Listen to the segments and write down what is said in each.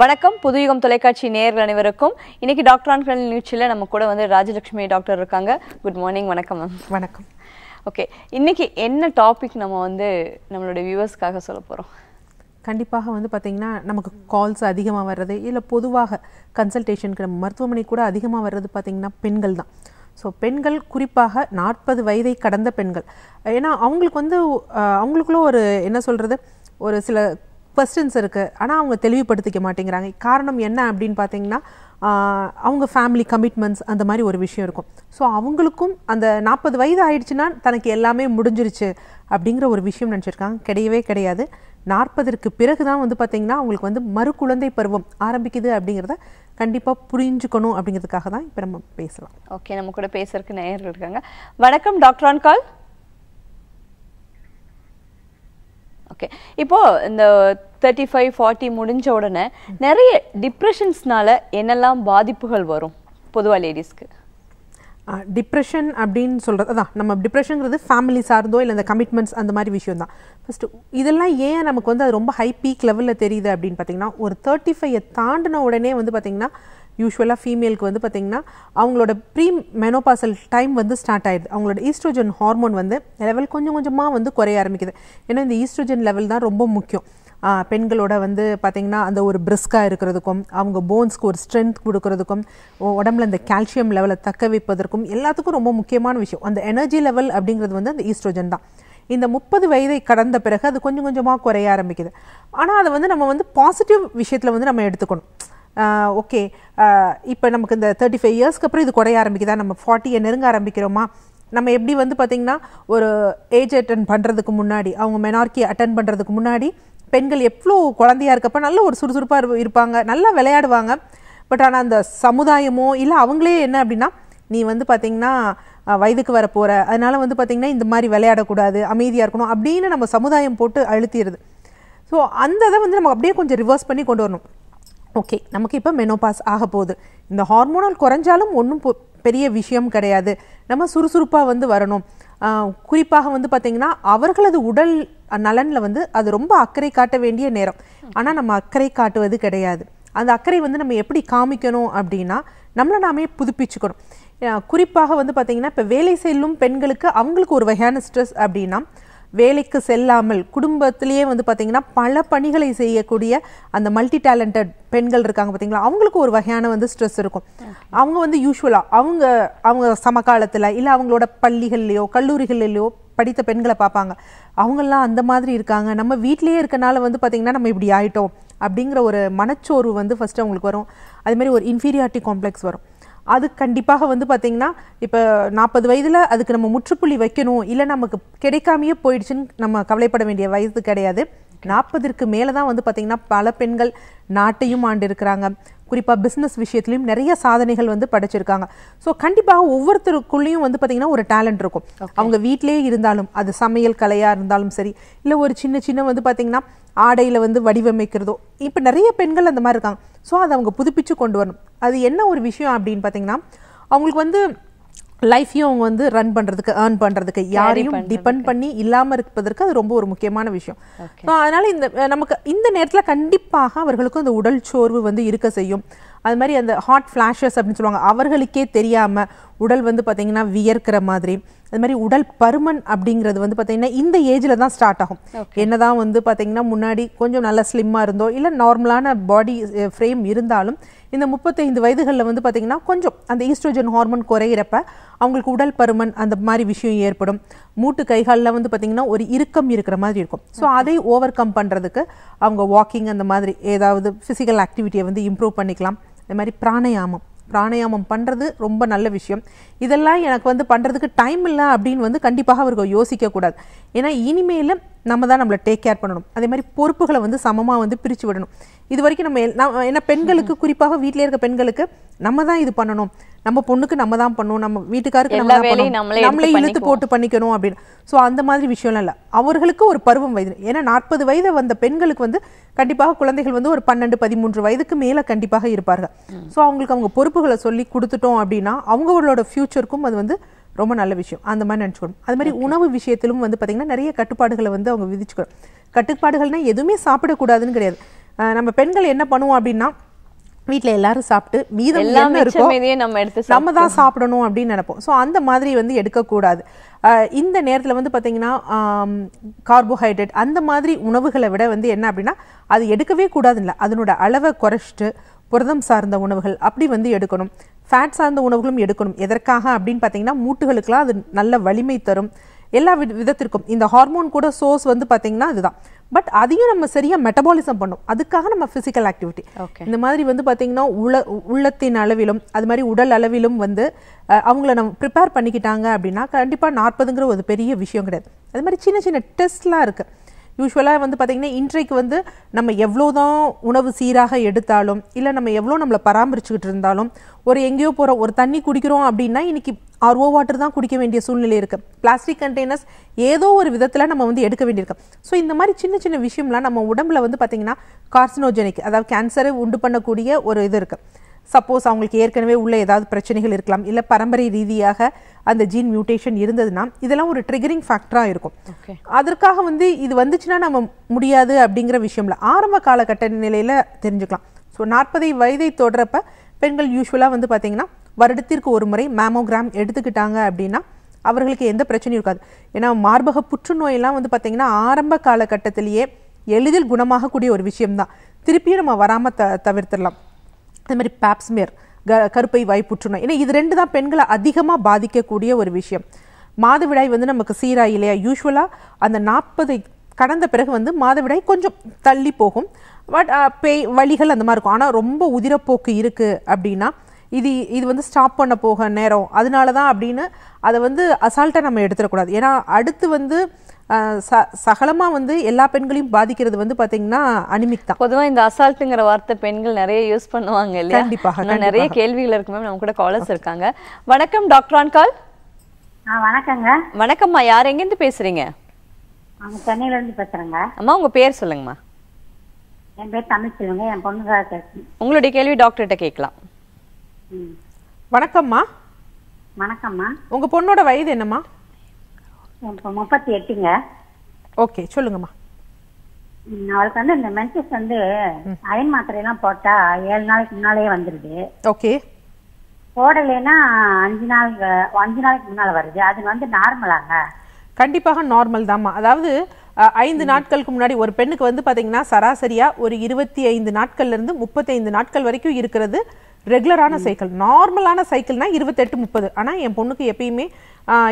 வணக்கம் புதுயுகம் தொலைக்காட்சி நேர்கள் அனைவருக்கும் இன்னைக்கு டாக்டர் ஆன்கள் நிகழ்ச்சியில் நம்ம கூட வந்து ராஜலட்சுமி டாக்டர் இருக்காங்க குட் மார்னிங் வணக்கம் மேம் வணக்கம் ஓகே இன்னைக்கு என்ன டாபிக் நம்ம வந்து நம்மளுடைய வியூவர்ஸ்க்காக சொல்ல போகிறோம் கண்டிப்பாக வந்து பார்த்தீங்கன்னா நமக்கு கால்ஸ் அதிகமாக வர்றது இல்லை பொதுவாக கன்சல்டேஷனுக்கு நம்ம மருத்துவமனை கூட அதிகமாக வர்றது பார்த்தீங்கன்னா பெண்கள் தான் ஸோ பெண்கள் குறிப்பாக நாற்பது வயதை கடந்த பெண்கள் ஏன்னா அவங்களுக்கு வந்து அவங்களுக்குள்ள ஒரு என்ன சொல்கிறது ஒரு சில கொஸ்டின்ஸ் இருக்குது ஆனால் அவங்க தெளிவுபடுத்திக்க மாட்டேங்கிறாங்க காரணம் என்ன அப்படின்னு பார்த்தீங்கன்னா அவங்க ஃபேமிலி கமிட்மெண்ட்ஸ் அந்த மாதிரி ஒரு விஷயம் இருக்கும் ஸோ அவங்களுக்கும் அந்த நாற்பது வயது ஆயிடுச்சுன்னா தனக்கு எல்லாமே முடிஞ்சிருச்சு அப்படிங்கிற ஒரு விஷயம் நினச்சிருக்காங்க கிடையவே கிடையாது நாற்பதற்கு பிறகு தான் வந்து பார்த்திங்கன்னா அவங்களுக்கு வந்து மறு குழந்தை பருவம் ஆரம்பிக்குது அப்படிங்கிறத கண்டிப்பாக புரிஞ்சுக்கணும் அப்படிங்கிறதுக்காக தான் இப்போ நம்ம பேசலாம் ஓகே நம்ம கூட பேசுறதுக்கு நேரம் இருக்காங்க வணக்கம் டாக்டர் ஆன் கால் ஓகே இப்போது இந்த தேர்ட்டி ஃபைவ் ஃபார்ட்டி முடிஞ்ச உடனே நிறைய டிப்ரெஷன்ஸ்னால என்னெல்லாம் பாதிப்புகள் வரும் பொதுவாக லேடிஸ்க்கு டிப்ரெஷன் அப்படின்னு சொல்கிறது அதான் நம்ம டிப்ரெஷனுங்கிறது ஃபேமிலி சார்ந்தோ இல்லை அந்த கமிட்மெண்ட்ஸ் அந்த மாதிரி விஷயம் தான் ஃபஸ்ட்டு இதெல்லாம் ஏன் நமக்கு வந்து அது ரொம்ப ஹை பீக் லெவலில் தெரியுது அப்படின்னு பார்த்தீங்கன்னா ஒரு தேர்ட்டி ஃபைவை தாண்டின உடனே வந்து பார்த்திங்கன்னா யூஸ்வலாக ஃபீமேலுக்கு வந்து பார்த்திங்கன்னா அவங்களோட ப்ரீ மெனோபாசல் டைம் வந்து ஸ்டார்ட் ஆகிடுது அவங்களோட ஈஸ்ட்ரோஜன் ஹார்மோன் வந்து லெவல் கொஞ்சம் கொஞ்சமாக வந்து குறைய ஆரம்பிக்குது ஏன்னா இந்த ஈஸ்ட்ரோஜன் லெவல் தான் ரொம்ப முக்கியம் பெண்களோட வந்து பார்த்திங்கன்னா அந்த ஒரு பிரிஸ்காக இருக்கிறதுக்கும் அவங்க போன்ஸ்க்கு ஒரு ஸ்ட்ரென்த் கொடுக்கறதுக்கும் உடம்புல இந்த கால்சியம் லெவலை தக்க வைப்பதற்கும் எல்லாத்துக்கும் ரொம்ப முக்கியமான விஷயம் அந்த எனர்ஜி லெவல் அப்படிங்கிறது வந்து அந்த ஈஸ்ட்ரோஜன் தான் இந்த முப்பது வயதை கடந்த பிறகு அது கொஞ்சம் கொஞ்சமாக குறைய ஆரம்பிக்குது ஆனால் அதை வந்து நம்ம வந்து பாசிட்டிவ் விஷயத்தில் வந்து நம்ம எடுத்துக்கணும் ஓகே இப்போ நமக்கு இந்த தேர்ட்டி ஃபைவ் இயர்ஸ்க்கு அப்புறம் இது குறைய ஆரம்பிக்குதா நம்ம ஃபார்ட்டியை நெருங்க ஆரம்பிக்கிறோமா நம்ம எப்படி வந்து பார்த்திங்கன்னா ஒரு ஏஜ் அட்டன் பண்ணுறதுக்கு முன்னாடி அவங்க மெனார்க்கி அட்டன் பண்ணுறதுக்கு முன்னாடி பெண்கள் எவ்வளோ குழந்தையாக இருக்கப்போ நல்ல ஒரு சுறுசுறுப்பாக இருப்பாங்க நல்லா விளையாடுவாங்க பட் ஆனால் அந்த சமுதாயமோ இல்லை அவங்களே என்ன அப்படின்னா நீ வந்து பார்த்திங்கன்னா வயதுக்கு வர போகிற அதனால் வந்து பார்த்திங்கன்னா இந்த மாதிரி விளையாடக்கூடாது அமைதியாக இருக்கணும் அப்படின்னு நம்ம சமுதாயம் போட்டு அழுத்திடுது ஸோ அந்த இதை வந்து நம்ம அப்படியே கொஞ்சம் ரிவர்ஸ் பண்ணி கொண்டு வரணும் ஓகே நமக்கு இப்போ மெனோபாஸ் ஆக போகுது இந்த ஹார்மோனல் குறைஞ்சாலும் ஒன்றும் பெரிய விஷயம் கிடையாது நம்ம சுறுசுறுப்பாக வந்து வரணும் குறிப்பாக வந்து பார்த்திங்கன்னா அவர்களது உடல் நலனில் வந்து அது ரொம்ப அக்கறை காட்ட வேண்டிய நேரம் ஆனால் நம்ம அக்கறை காட்டுவது கிடையாது அந்த அக்கறை வந்து நம்ம எப்படி காமிக்கணும் அப்படின்னா நம்மளை நாமே புதுப்பிச்சுக்கணும் குறிப்பாக வந்து பார்த்திங்கன்னா இப்போ வேலை செய்யும் பெண்களுக்கு அவங்களுக்கு ஒரு வகையான ஸ்ட்ரெஸ் அப்படின்னா வேலைக்கு செல்லாமல் குடும்பத்திலேயே வந்து பார்த்திங்கன்னா பல பணிகளை செய்யக்கூடிய அந்த மல்டி டேலண்டட் பெண்கள் இருக்காங்க பார்த்தீங்களா அவங்களுக்கு ஒரு வகையான வந்து ஸ்ட்ரெஸ் இருக்கும் அவங்க வந்து யூஸ்வலாக அவங்க அவங்க சமகாலத்தில் இல்லை அவங்களோட பள்ளிகள்லையோ கல்லூரிகள்லையோ படித்த பெண்களை பார்ப்பாங்க அவங்கெல்லாம் அந்த மாதிரி இருக்காங்க நம்ம வீட்லேயே இருக்கனால வந்து பார்த்திங்கன்னா நம்ம இப்படி ஆகிட்டோம் அப்படிங்கிற ஒரு மனச்சோர்வு வந்து ஃபஸ்ட்டு அவங்களுக்கு வரும் அதுமாரி ஒரு இன்ஃபீரியாரிட்டி காம்ப்ளெக்ஸ் வரும் அது கண்டிப்பாக வந்து பார்த்திங்கன்னா இப்போ நாற்பது வயதில் அதுக்கு நம்ம முற்றுப்புள்ளி வைக்கணும் இல்லை நமக்கு கிடைக்காமையே போயிடுச்சுன்னு நம்ம கவலைப்பட வேண்டிய வயது கிடையாது நாற்பதற்கு மேலே தான் வந்து பார்த்திங்கன்னா பல பெண்கள் நாட்டையும் ஆண்டு இருக்கிறாங்க குறிப்பாக பிஸ்னஸ் விஷயத்துலையும் நிறைய சாதனைகள் வந்து படைச்சிருக்காங்க ஸோ கண்டிப்பாக ஒவ்வொருத்தருக்குள்ளேயும் வந்து பார்த்திங்கன்னா ஒரு டேலண்ட் இருக்கும் அவங்க வீட்டிலேயே இருந்தாலும் அது சமையல் கலையாக இருந்தாலும் சரி இல்லை ஒரு சின்ன சின்ன வந்து பார்த்திங்கன்னா ஆடையில் வந்து வடிவமைக்கிறதோ இப்போ நிறைய பெண்கள் அந்த மாதிரி இருக்காங்க ஸோ அதை அவங்க புதுப்பிச்சு கொண்டு வரணும் அது என்ன ஒரு விஷயம் அப்படின்னு பார்த்திங்கன்னா அவங்களுக்கு வந்து லைஃப்பையும் அவங்க வந்து ரன் பண்ணுறதுக்கு ஏர்ன் பண்ணுறதுக்கு யாரையும் டிபெண்ட் பண்ணி இல்லாமல் இருப்பதற்கு அது ரொம்ப ஒரு முக்கியமான விஷயம் ஸோ அதனால் இந்த நமக்கு இந்த நேரத்தில் கண்டிப்பாக அவர்களுக்கும் அந்த உடல் சோர்வு வந்து இருக்க செய்யும் அது மாதிரி அந்த ஹாட் ஃப்ளாஷஸ் அப்படின்னு சொல்லுவாங்க அவர்களுக்கே தெரியாமல் உடல் வந்து பார்த்திங்கன்னா வியர்க்கிற மாதிரி அது மாதிரி உடல் பருமன் அப்படிங்கிறது வந்து பார்த்திங்கன்னா இந்த ஏஜில் தான் ஸ்டார்ட் ஆகும் என்னதான் வந்து பார்த்தீங்கன்னா முன்னாடி கொஞ்சம் நல்லா ஸ்லிம்மாக இருந்தோ இல்லை நார்மலான பாடி ஃப்ரேம் இருந்தாலும் இந்த முப்பத்தைந்து வயதுகளில் வந்து பார்த்திங்கன்னா கொஞ்சம் அந்த ஈஸ்ட்ரோஜன் ஹார்மோன் குறையிறப்ப அவங்களுக்கு உடல் பருமன் அந்த மாதிரி விஷயம் ஏற்படும் மூட்டு கைகாலில் வந்து பார்த்திங்கன்னா ஒரு இறுக்கம் இருக்கிற மாதிரி இருக்கும் ஸோ அதை ஓவர் கம் பண்ணுறதுக்கு அவங்க வாக்கிங் அந்த மாதிரி ஏதாவது ஃபிசிக்கல் ஆக்டிவிட்டியை வந்து இம்ப்ரூவ் பண்ணிக்கலாம் இந்த மாதிரி பிராணயாமம் பிராணயாமம் பண்ணுறது ரொம்ப நல்ல விஷயம் இதெல்லாம் எனக்கு வந்து பண்ணுறதுக்கு டைம் இல்லை அப்படின்னு வந்து கண்டிப்பாக அவர்கள் யோசிக்கக்கூடாது ஏன்னா இனிமேல் நம்ம தான் நம்மளை டேக் கேர் பண்ணணும் அதே மாதிரி பொறுப்புகளை வந்து சமமாக வந்து பிரித்து விடணும் இது வரைக்கும் நம்ம ஏன்னா பெண்களுக்கு குறிப்பாக வீட்டிலே இருக்க பெண்களுக்கு நம்ம தான் இது பண்ணணும் நம்ம பொண்ணுக்கு நம்ம தான் பண்ணணும் நம்ம வீட்டுக்காருக்கு நம்ம நம்மளே இழுத்து போட்டு பண்ணிக்கணும் அப்படின்னு ஸோ அந்த மாதிரி விஷயம்லாம் இல்லை அவர்களுக்கு ஒரு பருவம் வயது ஏன்னா நாற்பது வயது வந்த பெண்களுக்கு வந்து கண்டிப்பாக குழந்தைகள் வந்து ஒரு பன்னெண்டு பதிமூன்று வயதுக்கு மேலே கண்டிப்பாக இருப்பார்கள் ஸோ அவங்களுக்கு அவங்க பொறுப்புகளை சொல்லி கொடுத்துட்டோம் அப்படின்னா அவங்களோட ஃபியூச்சருக்கும் அது வந்து ரொம்ப நல்ல விஷயம் அந்த மாதிரி நினச்சிக்கணும் அது மாதிரி உணவு விஷயத்திலும் வந்து பார்த்திங்கன்னா நிறைய கட்டுப்பாடுகளை வந்து அவங்க விதிச்சுக்கணும் கட்டுப்பாடுகள்னால் எதுவுமே சாப்பிடக்கூடாதுன்னு கிடையாது நம்ம பெண்கள் என்ன பண்ணுவோம் அப்படின்னா வீட்டில் எல்லாரும் சாப்பிட்டு மீதம் என்ன இருக்கும் நம்ம எடுத்து நம்ம தான் சாப்பிடணும் அப்படின்னு நினைப்போம் ஸோ அந்த மாதிரி வந்து எடுக்கக்கூடாது இந்த நேரத்தில் வந்து பார்த்தீங்கன்னா கார்போஹைட்ரேட் அந்த மாதிரி உணவுகளை விட வந்து என்ன அப்படின்னா அது எடுக்கவே கூடாதுல்ல இல்லை அதனோட அளவை குறைச்சிட்டு புரதம் சார்ந்த உணவுகள் அப்படி வந்து எடுக்கணும் ஃபேட் சார்ந்த உணவுகளும் எடுக்கணும் எதற்காக அப்படின்னு பார்த்தீங்கன்னா மூட்டுகளுக்கெல்லாம் அது நல்ல வலிமை தரும் எல்லா விதத்திற்கும் இந்த ஹார்மோன் கூட சோர்ஸ் வந்து பார்த்தீங்கன்னா அதுதான் பட் அதையும் நம்ம சரியாக மெட்டபாலிசம் பண்ணும் அதுக்காக நம்ம ஃபிசிக்கல் ஆக்டிவிட்டி ஓகே இந்த மாதிரி வந்து பார்த்திங்கன்னா உள்ள உள்ளத்தின் அளவிலும் அது மாதிரி உடல் அளவிலும் வந்து அவங்கள நம்ம ப்ரிப்பேர் பண்ணிக்கிட்டாங்க அப்படின்னா கண்டிப்பாக நாற்பதுங்கிற ஒரு பெரிய விஷயம் கிடையாது அது மாதிரி சின்ன சின்ன டெஸ்ட்லாம் இருக்குது யூஸ்வலாக வந்து பார்த்திங்கன்னா இன்றைக்கு வந்து நம்ம எவ்வளோ தான் உணவு சீராக எடுத்தாலும் இல்லை நம்ம எவ்வளோ நம்மளை பராமரிச்சுக்கிட்டு இருந்தாலும் ஒரு எங்கேயோ போகிறோம் ஒரு தண்ணி குடிக்கிறோம் அப்படின்னா இன்றைக்கி ஆர்வோ வாட்டர் தான் குடிக்க வேண்டிய சூழ்நிலை இருக்குது பிளாஸ்டிக் கண்டெய்னர்ஸ் ஏதோ ஒரு விதத்தில் நம்ம வந்து எடுக்க வேண்டியிருக்கோம் ஸோ இந்த மாதிரி சின்ன சின்ன விஷயம்லாம் நம்ம உடம்புல வந்து பார்த்திங்கன்னா கார்சினோஜெனிக் அதாவது கேன்சரை உண்டு பண்ணக்கூடிய ஒரு இது இருக்குது சப்போஸ் அவங்களுக்கு ஏற்கனவே உள்ள ஏதாவது பிரச்சனைகள் இருக்கலாம் இல்லை பரம்பரை ரீதியாக அந்த ஜீன் மியூட்டேஷன் இருந்ததுன்னா இதெல்லாம் ஒரு ட்ரிகரிங் ஃபேக்டராக இருக்கும் அதற்காக வந்து இது வந்துச்சுன்னா நம்ம முடியாது அப்படிங்கிற விஷயம்ல ஆரம்ப காலகட்ட நிலையில் தெரிஞ்சுக்கலாம் ஸோ நாற்பதை வயதை தொடரப்ப பெண்கள் யூஸ்வலாக வந்து பார்த்திங்கன்னா வருடத்திற்கு ஒரு முறை மேமோகிராம் எடுத்துக்கிட்டாங்க அப்படின்னா அவர்களுக்கு எந்த பிரச்சனையும் இருக்காது ஏன்னா மார்பக புற்றுநோயெல்லாம் வந்து பார்த்திங்கன்னா ஆரம்ப காலகட்டத்திலேயே எளிதில் குணமாகக்கூடிய ஒரு விஷயம்தான் திருப்பியும் நம்ம வராமல் த தவிர்த்திடலாம் அதே மாதிரி பேப்ஸ்மியர் க கருப்பை வாய் புற்றுநோய் ஏன்னா இது ரெண்டு தான் பெண்களை அதிகமாக பாதிக்கக்கூடிய ஒரு விஷயம் மாதவிடாய் வந்து நமக்கு சீராக இல்லையா யூஸ்வலாக அந்த நாற்பது கடந்த பிறகு வந்து மாதவிடாய் கொஞ்சம் தள்ளி போகும் பட் பேய் வழிகள் அந்த மாதிரி இருக்கும் ஆனால் ரொம்ப உதிரப்போக்கு இருக்குது அப்படின்னா இது இது வந்து ஸ்டாப் பண்ண போக நேரம் அதனால தான் அப்படின்னு அதை வந்து அசால்ட்டாக நம்ம எடுத்துடக்கூடாது ஏன்னா அடுத்து வந்து ச சகலமாக வந்து எல்லா பெண்களையும் பாதிக்கிறது வந்து பார்த்தீங்கன்னா அனிமிக் தான் பொதுவாக இந்த அசால்ட்டுங்கிற வார்த்தை பெண்கள் நிறைய யூஸ் பண்ணுவாங்க இல்லையா கண்டிப்பாக நிறைய கேள்விகள் இருக்கு மேம் நம்ம கூட காலர்ஸ் இருக்காங்க வணக்கம் டாக்டர் ஆன்கால் வணக்கங்க வணக்கம்மா யார் எங்கேருந்து பேசுறீங்க சென்னையில இருந்து பேசுறேங்க அம்மா உங்க பேர் சொல்லுங்கம்மா என் பேர் தமிழ்ச்செல்வங்க என் பொண்ணு உங்களுடைய கேள்வி டாக்டர்கிட்ட கேட்கலாம் வணக்கம்மா வணக்கம்மா உங்க பொண்ணோட வயது என்னம்மா முப்பத்தி எட்டுங்க ஓகே சொல்லுங்கம்மா அவளுக்கு வந்து இந்த மென்சஸ் வந்து அயன் மாத்திரை எல்லாம் போட்டா ஏழு நாளைக்கு முன்னாலே வந்துருது ஓகே போடலைன்னா அஞ்சு நாள் அஞ்சு நாளைக்கு முன்னால வருது அது வந்து நார்மலாங்க கண்டிப்பாக நார்மல் தாம்மா அதாவது ஐந்து நாட்களுக்கு முன்னாடி ஒரு பெண்ணுக்கு வந்து பார்த்தீங்கன்னா சராசரியாக ஒரு இருபத்தி ஐந்து நாட்கள்லேருந்து முப்பத்தைந்து நாட்கள் வரைக்கும் இருக்கிறது ரெகுலரான சைக்கிள் நார்மலான சைக்கிள்னா இருபத்தெட்டு முப்பது ஆனால் என் பொண்ணுக்கு எப்பயுமே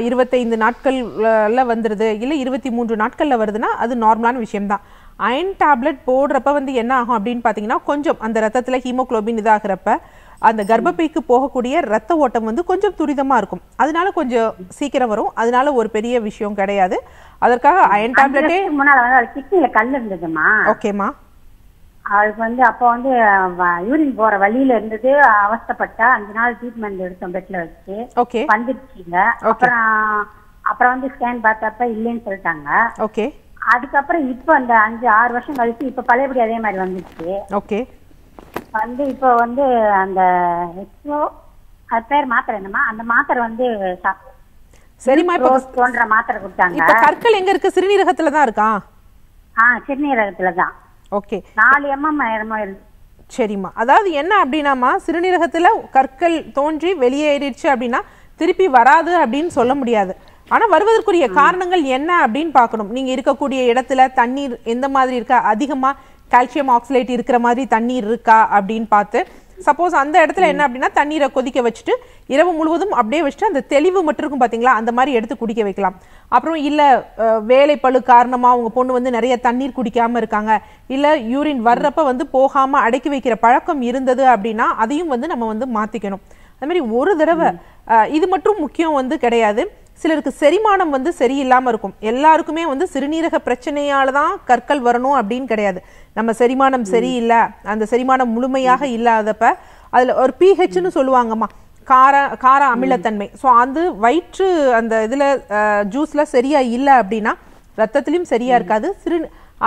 இருபத்தைந்து நாட்களில் வந்துடுது இல்லை இருபத்தி மூன்று நாட்களில் வருதுன்னா அது நார்மலான விஷயம்தான் அயன் டேப்லெட் போடுறப்ப வந்து என்ன ஆகும் அப்படின்னு பார்த்தீங்கன்னா கொஞ்சம் அந்த ரத்தத்தில் ஹீமோக்ளோபின் இதாகிறப்ப அந்த கர்ப்பப்பைக்கு போகக்கூடிய ரத்த ஓட்டம் வந்து கொஞ்சம் துரிதமாக இருக்கும் அதனால கொஞ்சம் சீக்கிரம் வரும் அதனால ஒரு பெரிய விஷயம் கிடையாது அதற்காக அயன் டேப்லெட்டே முன்னால வந்து கல் இருந்ததுமா ஓகேம்மா அவளுக்கு வந்து அப்போ வந்து யூரின் போற வழியில இருந்தது அவஸ்தப்பட்டா அஞ்சு நாள் ட்ரீட்மெண்ட் எடுத்தோம் பெட்ல வச்சு வந்துருச்சுங்க அப்புறம் அப்புறம் வந்து ஸ்கேன் பார்த்தப்ப இல்லைன்னு சொல்லிட்டாங்க ஓகே அதுக்கப்புறம் இப்போ அந்த அஞ்சு ஆறு வருஷம் கழிச்சு இப்ப பழையபடி அதே மாதிரி வந்துச்சு ஓகே வந்து இப்போ வந்து அந்த எக்ஸோ அது பேர் மாத்திரை என்னமா அந்த மாத்திரை வந்து சரிம்மா இப்ப தோன்ற மாத்திரை கொடுத்தாங்க கற்கள் எங்க இருக்கு சிறுநீரகத்துல தான் இருக்கா ஆ சிறுநீரகத்துல தான் ஓகே நாலு எம்எம் சரிம்மா அதாவது என்ன அப்படின்னாமா சிறுநீரகத்தில் கற்கள் தோன்றி வெளியேறிடுச்சு அப்படின்னா திருப்பி வராது அப்படின்னு சொல்ல முடியாது ஆனால் வருவதற்குரிய காரணங்கள் என்ன அப்படின்னு பார்க்கணும் நீங்கள் இருக்கக்கூடிய இடத்துல தண்ணீர் எந்த மாதிரி இருக்கா அதிகமாக கால்சியம் ஆக்சிலேட் இருக்கிற மாதிரி தண்ணீர் இருக்கா அப்படின்னு பார்த்து சப்போஸ் அந்த இடத்துல என்ன அப்படின்னா தண்ணீரை கொதிக்க வச்சுட்டு இரவு முழுவதும் அப்படியே வச்சுட்டு அந்த தெளிவு மட்டும் இருக்கும் பார்த்தீங்களா அந்த மாதிரி எடுத்து குடிக்க வைக்கலாம் அப்புறம் இல்லை பழு காரணமாக அவங்க பொண்ணு வந்து நிறைய தண்ணீர் குடிக்காமல் இருக்காங்க இல்லை யூரின் வர்றப்ப வந்து போகாமல் அடக்கி வைக்கிற பழக்கம் இருந்தது அப்படின்னா அதையும் வந்து நம்ம வந்து மாற்றிக்கணும் அது மாதிரி ஒரு தடவை இது மட்டும் முக்கியம் வந்து கிடையாது சிலருக்கு செரிமானம் வந்து சரியில்லாமல் இருக்கும் எல்லாருக்குமே வந்து சிறுநீரக பிரச்சனையால் தான் கற்கள் வரணும் அப்படின்னு கிடையாது நம்ம செரிமானம் சரியில்லை அந்த செரிமானம் முழுமையாக இல்லாதப்ப அதில் ஒரு பிஹெச்னு சொல்லுவாங்கம்மா கார கார அமிலத்தன்மை ஸோ அது வயிற்று அந்த இதில் ஜூஸில் சரியாக இல்லை அப்படின்னா ரத்தத்துலேயும் சரியாக இருக்காது சிறு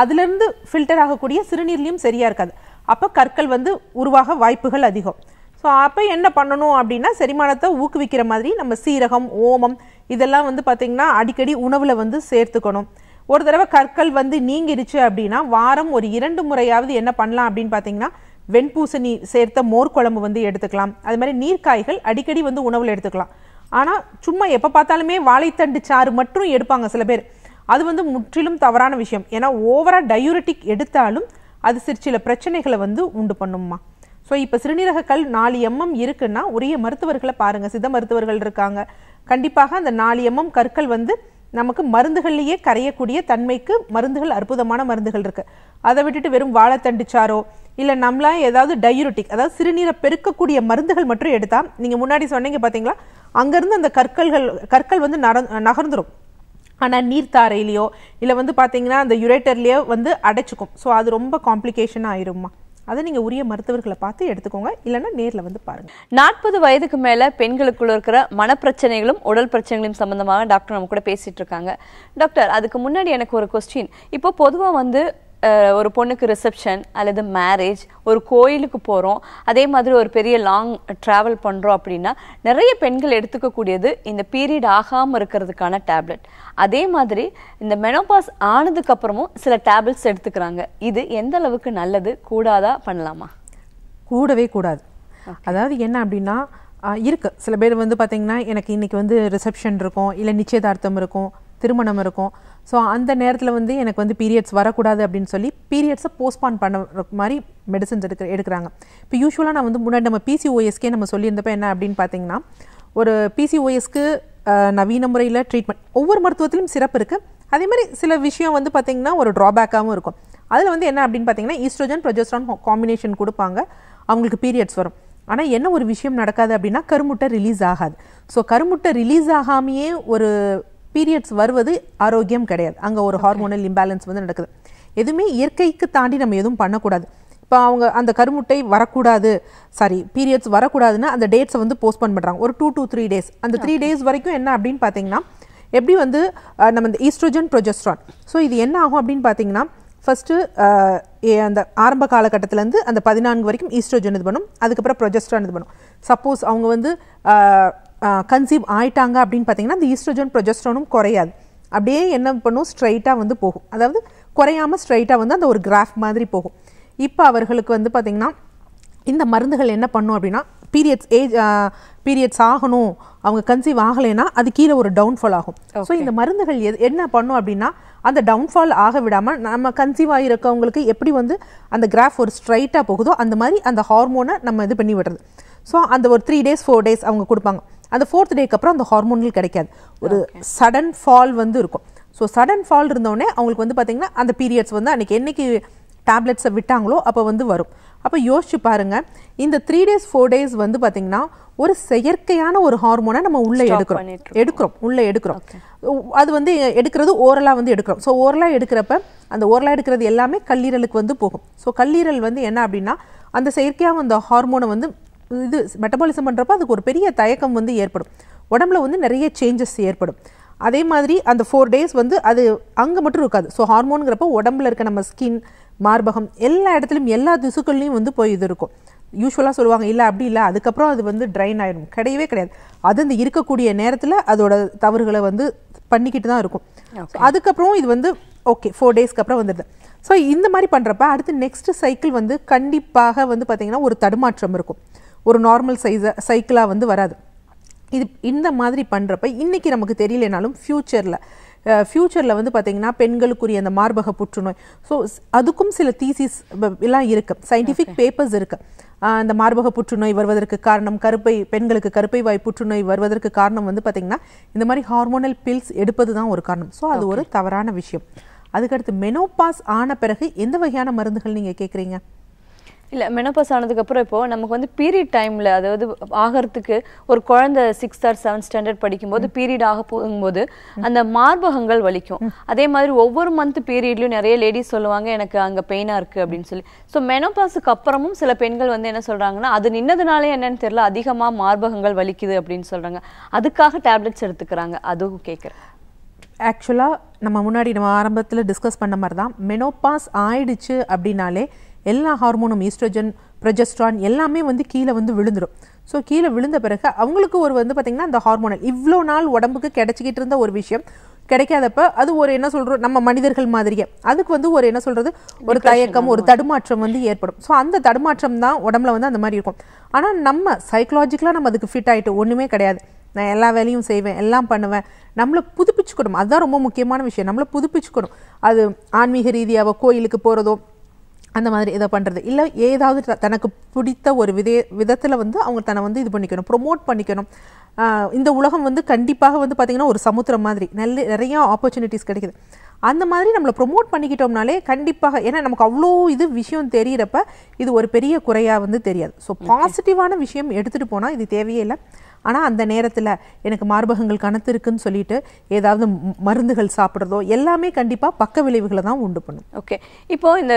அதுலேருந்து ஃபில்டர் ஆகக்கூடிய சிறுநீர்லேயும் சரியாக இருக்காது அப்போ கற்கள் வந்து உருவாக வாய்ப்புகள் அதிகம் ஸோ அப்போ என்ன பண்ணணும் அப்படின்னா செரிமானத்தை ஊக்குவிக்கிற மாதிரி நம்ம சீரகம் ஓமம் இதெல்லாம் வந்து பார்த்திங்கன்னா அடிக்கடி உணவில் வந்து சேர்த்துக்கணும் ஒரு தடவை கற்கள் வந்து நீங்கிருச்சு அப்படின்னா வாரம் ஒரு இரண்டு முறையாவது என்ன பண்ணலாம் அப்படின்னு பார்த்தீங்கன்னா வெண்பூசணி சேர்த்த மோர் குழம்பு வந்து எடுத்துக்கலாம் அது மாதிரி நீர்க்காய்கள் அடிக்கடி வந்து உணவில் எடுத்துக்கலாம் ஆனால் சும்மா எப்போ பார்த்தாலுமே வாழைத்தண்டு சாறு மட்டும் எடுப்பாங்க சில பேர் அது வந்து முற்றிலும் தவறான விஷயம் ஏன்னா ஓவராக டயூரட்டிக் எடுத்தாலும் அது சில பிரச்சனைகளை வந்து உண்டு பண்ணுமா ஸோ இப்போ சிறுநீரக கல் நாலு எம்எம் இருக்குன்னா உரிய மருத்துவர்களை பாருங்கள் சித்த மருத்துவர்கள் இருக்காங்க கண்டிப்பாக அந்த நாலு எம்எம் கற்கள் வந்து நமக்கு மருந்துகள்லேயே கரையக்கூடிய தன்மைக்கு மருந்துகள் அற்புதமான மருந்துகள் இருக்குது அதை விட்டுட்டு வெறும் வாழைத்தண்டு சாரோ இல்லை நம்மளா ஏதாவது டயூரிட்டிக் அதாவது சிறுநீரை பெருக்கக்கூடிய மருந்துகள் மட்டும் எடுத்தால் நீங்கள் முன்னாடி சொன்னீங்க பார்த்தீங்களா அங்கேருந்து அந்த கற்கள்கள் கற்கள் வந்து நகர்ந்துடும் ஆனால் நீர்த்தாரையிலையோ இல்லை வந்து பார்த்தீங்கன்னா அந்த யுரேட்டர்லேயோ வந்து அடைச்சிக்கும் ஸோ அது ரொம்ப காம்ப்ளிகேஷன் ஆயிரும்மா அதை நீங்கள் உரிய மருத்துவர்களை பார்த்து எடுத்துக்கோங்க இல்லைன்னா நேரில் வந்து பாருங்கள் நாற்பது வயதுக்கு மேலே பெண்களுக்குள்ள இருக்கிற மனப்பிரச்சனைகளும் உடல் பிரச்சனைகளும் சம்மந்தமாக டாக்டர் நம்ம கூட பேசிகிட்டு இருக்காங்க டாக்டர் அதுக்கு முன்னாடி எனக்கு ஒரு கொஸ்டின் இப்போ பொதுவாக வந்து ஒரு பொண்ணுக்கு ரிசப்ஷன் அல்லது மேரேஜ் ஒரு கோயிலுக்கு போகிறோம் அதே மாதிரி ஒரு பெரிய லாங் ட்ராவல் பண்ணுறோம் அப்படின்னா நிறைய பெண்கள் எடுத்துக்கக்கூடியது இந்த பீரியட் ஆகாமல் இருக்கிறதுக்கான டேப்லெட் அதே மாதிரி இந்த மெனோபாஸ் ஆனதுக்கப்புறமும் சில டேப்லெட்ஸ் எடுத்துக்கிறாங்க இது எந்த அளவுக்கு நல்லது கூடாதா பண்ணலாமா கூடவே கூடாது அதாவது என்ன அப்படின்னா இருக்குது சில பேர் வந்து பார்த்திங்கன்னா எனக்கு இன்றைக்கி வந்து ரிசப்ஷன் இருக்கும் இல்லை நிச்சயதார்த்தம் இருக்கும் திருமணம் இருக்கும் ஸோ அந்த நேரத்தில் வந்து எனக்கு வந்து பீரியட்ஸ் வரக்கூடாது அப்படின்னு சொல்லி பீரியட்ஸை போஸ்ட்பான் பண்ணுற மாதிரி மெடிசன்ஸ் எடுக்கிற எடுக்கிறாங்க இப்போ யூஸ்வலாக நான் வந்து முன்னாடி நம்ம பிசிஓஎஸ்க்கே நம்ம சொல்லியிருந்தப்போ என்ன அப்படின்னு பார்த்தீங்கன்னா ஒரு பிசிஓஎஸ்க்கு நவீன முறையில் ட்ரீட்மெண்ட் ஒவ்வொரு மருத்துவத்திலும் சிறப்பு இருக்குது அதே மாதிரி சில விஷயம் வந்து பார்த்திங்கன்னா ஒரு ட்ராபேக்காகவும் இருக்கும் அதில் வந்து என்ன அப்படின்னு பார்த்தீங்கன்னா ஈஸ்ட்ரோஜன் ப்ரொஜெஸ்ட்ரான் காம்பினேஷன் கொடுப்பாங்க அவங்களுக்கு பீரியட்ஸ் வரும் ஆனால் என்ன ஒரு விஷயம் நடக்காது அப்படின்னா கருமுட்டை ரிலீஸ் ஆகாது ஸோ கருமுட்டை ரிலீஸ் ஆகாமையே ஒரு பீரியட்ஸ் வருவது ஆரோக்கியம் கிடையாது அங்கே ஒரு ஹார்மோனல் இம்பேலன்ஸ் வந்து நடக்குது எதுவுமே இயற்கைக்கு தாண்டி நம்ம எதுவும் பண்ணக்கூடாது இப்போ அவங்க அந்த கருமுட்டை வரக்கூடாது சாரி பீரியட்ஸ் வரக்கூடாதுன்னா அந்த டேட்ஸை வந்து போஸ்ட் பண்ணுறாங்க ஒரு டூ டூ த்ரீ டேஸ் அந்த த்ரீ டேஸ் வரைக்கும் என்ன அப்படின்னு பார்த்தீங்கன்னா எப்படி வந்து நம்ம இந்த ஈஸ்ட்ரோஜன் ப்ரொஜெஸ்ட்ரான் ஸோ இது என்ன ஆகும் அப்படின்னு பார்த்தீங்கன்னா ஃபஸ்ட்டு அந்த ஆரம்ப காலகட்டத்திலேருந்து அந்த பதினான்கு வரைக்கும் ஈஸ்ட்ரோஜன் இது பண்ணும் அதுக்கப்புறம் ப்ரொஜெஸ்ட்ரான் இது பண்ணும் சப்போஸ் அவங்க வந்து கன்சீவ் ஆயிட்டாங்க அப்படின்னு பார்த்தீங்கன்னா இந்த ஈஸ்ட்ரஜன் ப்ரொஜெஸ்ட்ரோனும் குறையாது அப்படியே என்ன பண்ணும் ஸ்ட்ரைட்டாக வந்து போகும் அதாவது குறையாமல் ஸ்ட்ரைட்டாக வந்து அந்த ஒரு கிராஃப் மாதிரி போகும் இப்போ அவர்களுக்கு வந்து பார்த்திங்கன்னா இந்த மருந்துகள் என்ன பண்ணும் அப்படின்னா பீரியட்ஸ் ஏஜ் பீரியட்ஸ் ஆகணும் அவங்க கன்சீவ் ஆகலைன்னா அது கீழே ஒரு டவுன்ஃபால் ஆகும் ஸோ இந்த மருந்துகள் எது என்ன பண்ணும் அப்படின்னா அந்த டவுன்ஃபால் ஆக விடாமல் நம்ம கன்சீவ் ஆகிருக்கவங்களுக்கு எப்படி வந்து அந்த கிராஃப் ஒரு ஸ்ட்ரைட்டாக போகுதோ அந்த மாதிரி அந்த ஹார்மோனை நம்ம இது பண்ணி விடுறது ஸோ அந்த ஒரு த்ரீ டேஸ் ஃபோர் டேஸ் அவங்க கொடுப்பாங்க அந்த ஃபோர்த் டேக்கு அப்புறம் அந்த ஹார்மோனில் கிடைக்காது ஒரு சடன் ஃபால் வந்து இருக்கும் ஸோ சடன் ஃபால் இருந்தோடனே அவங்களுக்கு வந்து பார்த்திங்கன்னா அந்த பீரியட்ஸ் வந்து அன்றைக்கி என்றைக்கு டேப்லெட்ஸை விட்டாங்களோ அப்போ வந்து வரும் அப்போ யோசிச்சு பாருங்கள் இந்த த்ரீ டேஸ் ஃபோர் டேஸ் வந்து பார்த்திங்கன்னா ஒரு செயற்கையான ஒரு ஹார்மோனை நம்ம உள்ளே எடுக்கிறோம் எடுக்கிறோம் உள்ளே எடுக்கிறோம் அது வந்து எடுக்கிறது ஓரலாக வந்து எடுக்கிறோம் ஸோ ஓரலாக எடுக்கிறப்ப அந்த ஓரலாக எடுக்கிறது எல்லாமே கல்லீரலுக்கு வந்து போகும் ஸோ கல்லீரல் வந்து என்ன அப்படின்னா அந்த செயற்கையாக அந்த ஹார்மோனை வந்து இது மெட்டபாலிசம் பண்ணுறப்போ அதுக்கு ஒரு பெரிய தயக்கம் வந்து ஏற்படும் உடம்புல வந்து நிறைய சேஞ்சஸ் ஏற்படும் அதே மாதிரி அந்த ஃபோர் டேஸ் வந்து அது அங்கே மட்டும் இருக்காது ஸோ ஹார்மோனுங்கிறப்ப உடம்புல இருக்க நம்ம ஸ்கின் மார்பகம் எல்லா இடத்துலையும் எல்லா திசுக்கள்லையும் வந்து போய் இது இருக்கும் யூஸ்வலாக சொல்லுவாங்க இல்லை அப்படி இல்லை அதுக்கப்புறம் அது வந்து ட்ரைன் ஆகிடும் கிடையவே கிடையாது அது அந்த இருக்கக்கூடிய நேரத்தில் அதோட தவறுகளை வந்து பண்ணிக்கிட்டு தான் இருக்கும் அதுக்கப்புறம் இது வந்து ஓகே ஃபோர் டேஸ்க்கு அப்புறம் வந்துடுது ஸோ இந்த மாதிரி பண்ணுறப்ப அடுத்து நெக்ஸ்ட் சைக்கிள் வந்து கண்டிப்பாக வந்து பார்த்திங்கன்னா ஒரு தடுமாற்றம் இருக்கும் ஒரு நார்மல் சைஸை சைக்கிளாக வந்து வராது இது இந்த மாதிரி பண்ணுறப்ப இன்றைக்கி நமக்கு தெரியலனாலும் ஃப்யூச்சரில் ஃப்யூச்சரில் வந்து பார்த்திங்கன்னா பெண்களுக்குரிய அந்த மார்பக புற்றுநோய் ஸோ அதுக்கும் சில தீசிஸ் எல்லாம் இருக்குது சயின்டிஃபிக் பேப்பர்ஸ் இருக்குது அந்த மார்பக புற்றுநோய் வருவதற்கு காரணம் கருப்பை பெண்களுக்கு கருப்பை வாய் புற்றுநோய் வருவதற்கு காரணம் வந்து பார்த்திங்கன்னா இந்த மாதிரி ஹார்மோனல் பில்ஸ் எடுப்பது தான் ஒரு காரணம் ஸோ அது ஒரு தவறான விஷயம் அதுக்கடுத்து மெனோபாஸ் ஆன பிறகு எந்த வகையான மருந்துகள் நீங்கள் கேட்குறீங்க இல்லை மெனோபாஸ் ஆனதுக்கப்புறம் இப்போது நமக்கு வந்து பீரியட் டைமில் அதாவது ஆகிறதுக்கு ஒரு குழந்தை சிக்ஸ்த் ஆர் செவன்த் ஸ்டாண்டர்ட் படிக்கும்போது பீரியட் ஆக போகும்போது அந்த மார்பகங்கள் வலிக்கும் அதே மாதிரி ஒவ்வொரு மந்த் பீரியட்லையும் நிறைய லேடிஸ் சொல்லுவாங்க எனக்கு அங்கே பெயினாக இருக்குது அப்படின்னு சொல்லி ஸோ மெனோபாஸுக்கு அப்புறமும் சில பெண்கள் வந்து என்ன சொல்கிறாங்கன்னா அது நின்னதுனாலே என்னன்னு தெரியல அதிகமாக மார்பகங்கள் வலிக்குது அப்படின்னு சொல்கிறாங்க அதுக்காக டேப்லெட்ஸ் எடுத்துக்கிறாங்க அதுவும் கேட்குறேன் ஆக்சுவலாக நம்ம முன்னாடி நம்ம ஆரம்பத்தில் டிஸ்கஸ் பண்ண மாதிரி தான் மெனோபாஸ் ஆயிடுச்சு அப்படின்னாலே எல்லா ஹார்மோனும் ஈஸ்ட்ரஜன் ப்ரொஜெஸ்ட்ரான் எல்லாமே வந்து கீழே வந்து விழுந்துடும் ஸோ கீழே விழுந்த பிறகு அவங்களுக்கு ஒரு வந்து பார்த்திங்கன்னா அந்த ஹார்மோனல் இவ்வளோ நாள் உடம்புக்கு கிடச்சிக்கிட்டு இருந்த ஒரு விஷயம் கிடைக்காதப்ப அது ஒரு என்ன சொல்கிறோம் நம்ம மனிதர்கள் மாதிரியே அதுக்கு வந்து ஒரு என்ன சொல்கிறது ஒரு தயக்கம் ஒரு தடுமாற்றம் வந்து ஏற்படும் ஸோ அந்த தடுமாற்றம் தான் உடம்புல வந்து அந்த மாதிரி இருக்கும் ஆனால் நம்ம சைக்கலாஜிக்கலாக நம்ம அதுக்கு ஃபிட் ஆகிட்டு ஒன்றுமே கிடையாது நான் எல்லா வேலையும் செய்வேன் எல்லாம் பண்ணுவேன் நம்மளை புதுப்பிச்சுக்கணும் அதுதான் ரொம்ப முக்கியமான விஷயம் நம்மளை புதுப்பிச்சுக்கணும் அது ஆன்மீக ரீதியாக கோயிலுக்கு போகிறதோ அந்த மாதிரி இதை பண்ணுறது இல்லை ஏதாவது தனக்கு பிடித்த ஒரு விதே விதத்தில் வந்து அவங்க தன்னை வந்து இது பண்ணிக்கணும் ப்ரொமோட் பண்ணிக்கணும் இந்த உலகம் வந்து கண்டிப்பாக வந்து பார்த்திங்கன்னா ஒரு சமுத்திரம் மாதிரி நல்ல நிறையா ஆப்பர்ச்சுனிட்டிஸ் கிடைக்குது அந்த மாதிரி நம்மளை ப்ரொமோட் பண்ணிக்கிட்டோம்னாலே கண்டிப்பாக ஏன்னா நமக்கு அவ்வளோ இது விஷயம் தெரிகிறப்ப இது ஒரு பெரிய குறையாக வந்து தெரியாது ஸோ பாசிட்டிவான விஷயம் எடுத்துகிட்டு போனால் இது தேவையே இல்லை ஆனால் அந்த நேரத்தில் எனக்கு மார்பகங்கள் இருக்குன்னு சொல்லிட்டு ஏதாவது மருந்துகள் சாப்பிட்றதோ எல்லாமே கண்டிப்பாக பக்க விளைவுகளை தான் உண்டு பண்ணும் ஓகே இப்போ இந்த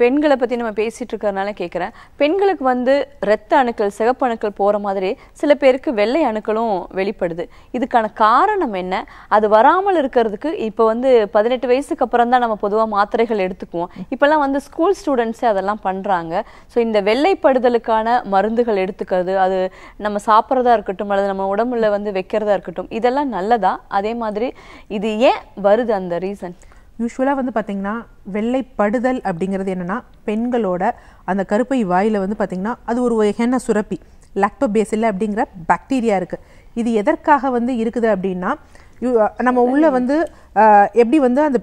பெண்களை பற்றி நம்ம பேசிகிட்டு இருக்கிறதுனால கேட்குறேன் பெண்களுக்கு வந்து இரத்த அணுக்கள் சிகப்பு அணுக்கள் போகிற மாதிரி சில பேருக்கு வெள்ளை அணுக்களும் வெளிப்படுது இதுக்கான காரணம் என்ன அது வராமல் இருக்கிறதுக்கு இப்போ வந்து பதினெட்டு வயசுக்கு அப்புறம் தான் நம்ம பொதுவாக மாத்திரைகள் எடுத்துக்குவோம் இப்போல்லாம் வந்து ஸ்கூல் ஸ்டூடெண்ட்ஸே அதெல்லாம் பண்ணுறாங்க ஸோ இந்த வெள்ளைப்படுதலுக்கான மருந்துகள் எடுத்துக்கிறது அது நம்ம சாப்பிட்றதா இருக்கட்டும் அல்லது நம்ம உடம்புல வந்து வைக்கிறதா இருக்கட்டும் இதெல்லாம் நல்லதா அதே மாதிரி இது ஏன் வருது அந்த ரீசன் யூஸ்வலாக வந்து பார்த்திங்கன்னா வெள்ளைப்படுதல் அப்படிங்கிறது என்னென்னா பெண்களோட அந்த கருப்பை வாயில் வந்து பார்த்திங்கன்னா அது ஒரு வகையான சுரப்பி பேஸில் அப்படிங்கிற பாக்டீரியா இருக்குது இது எதற்காக வந்து இருக்குது அப்படின்னா நம்ம உள்ளே வந்து எப்படி வந்து அந்த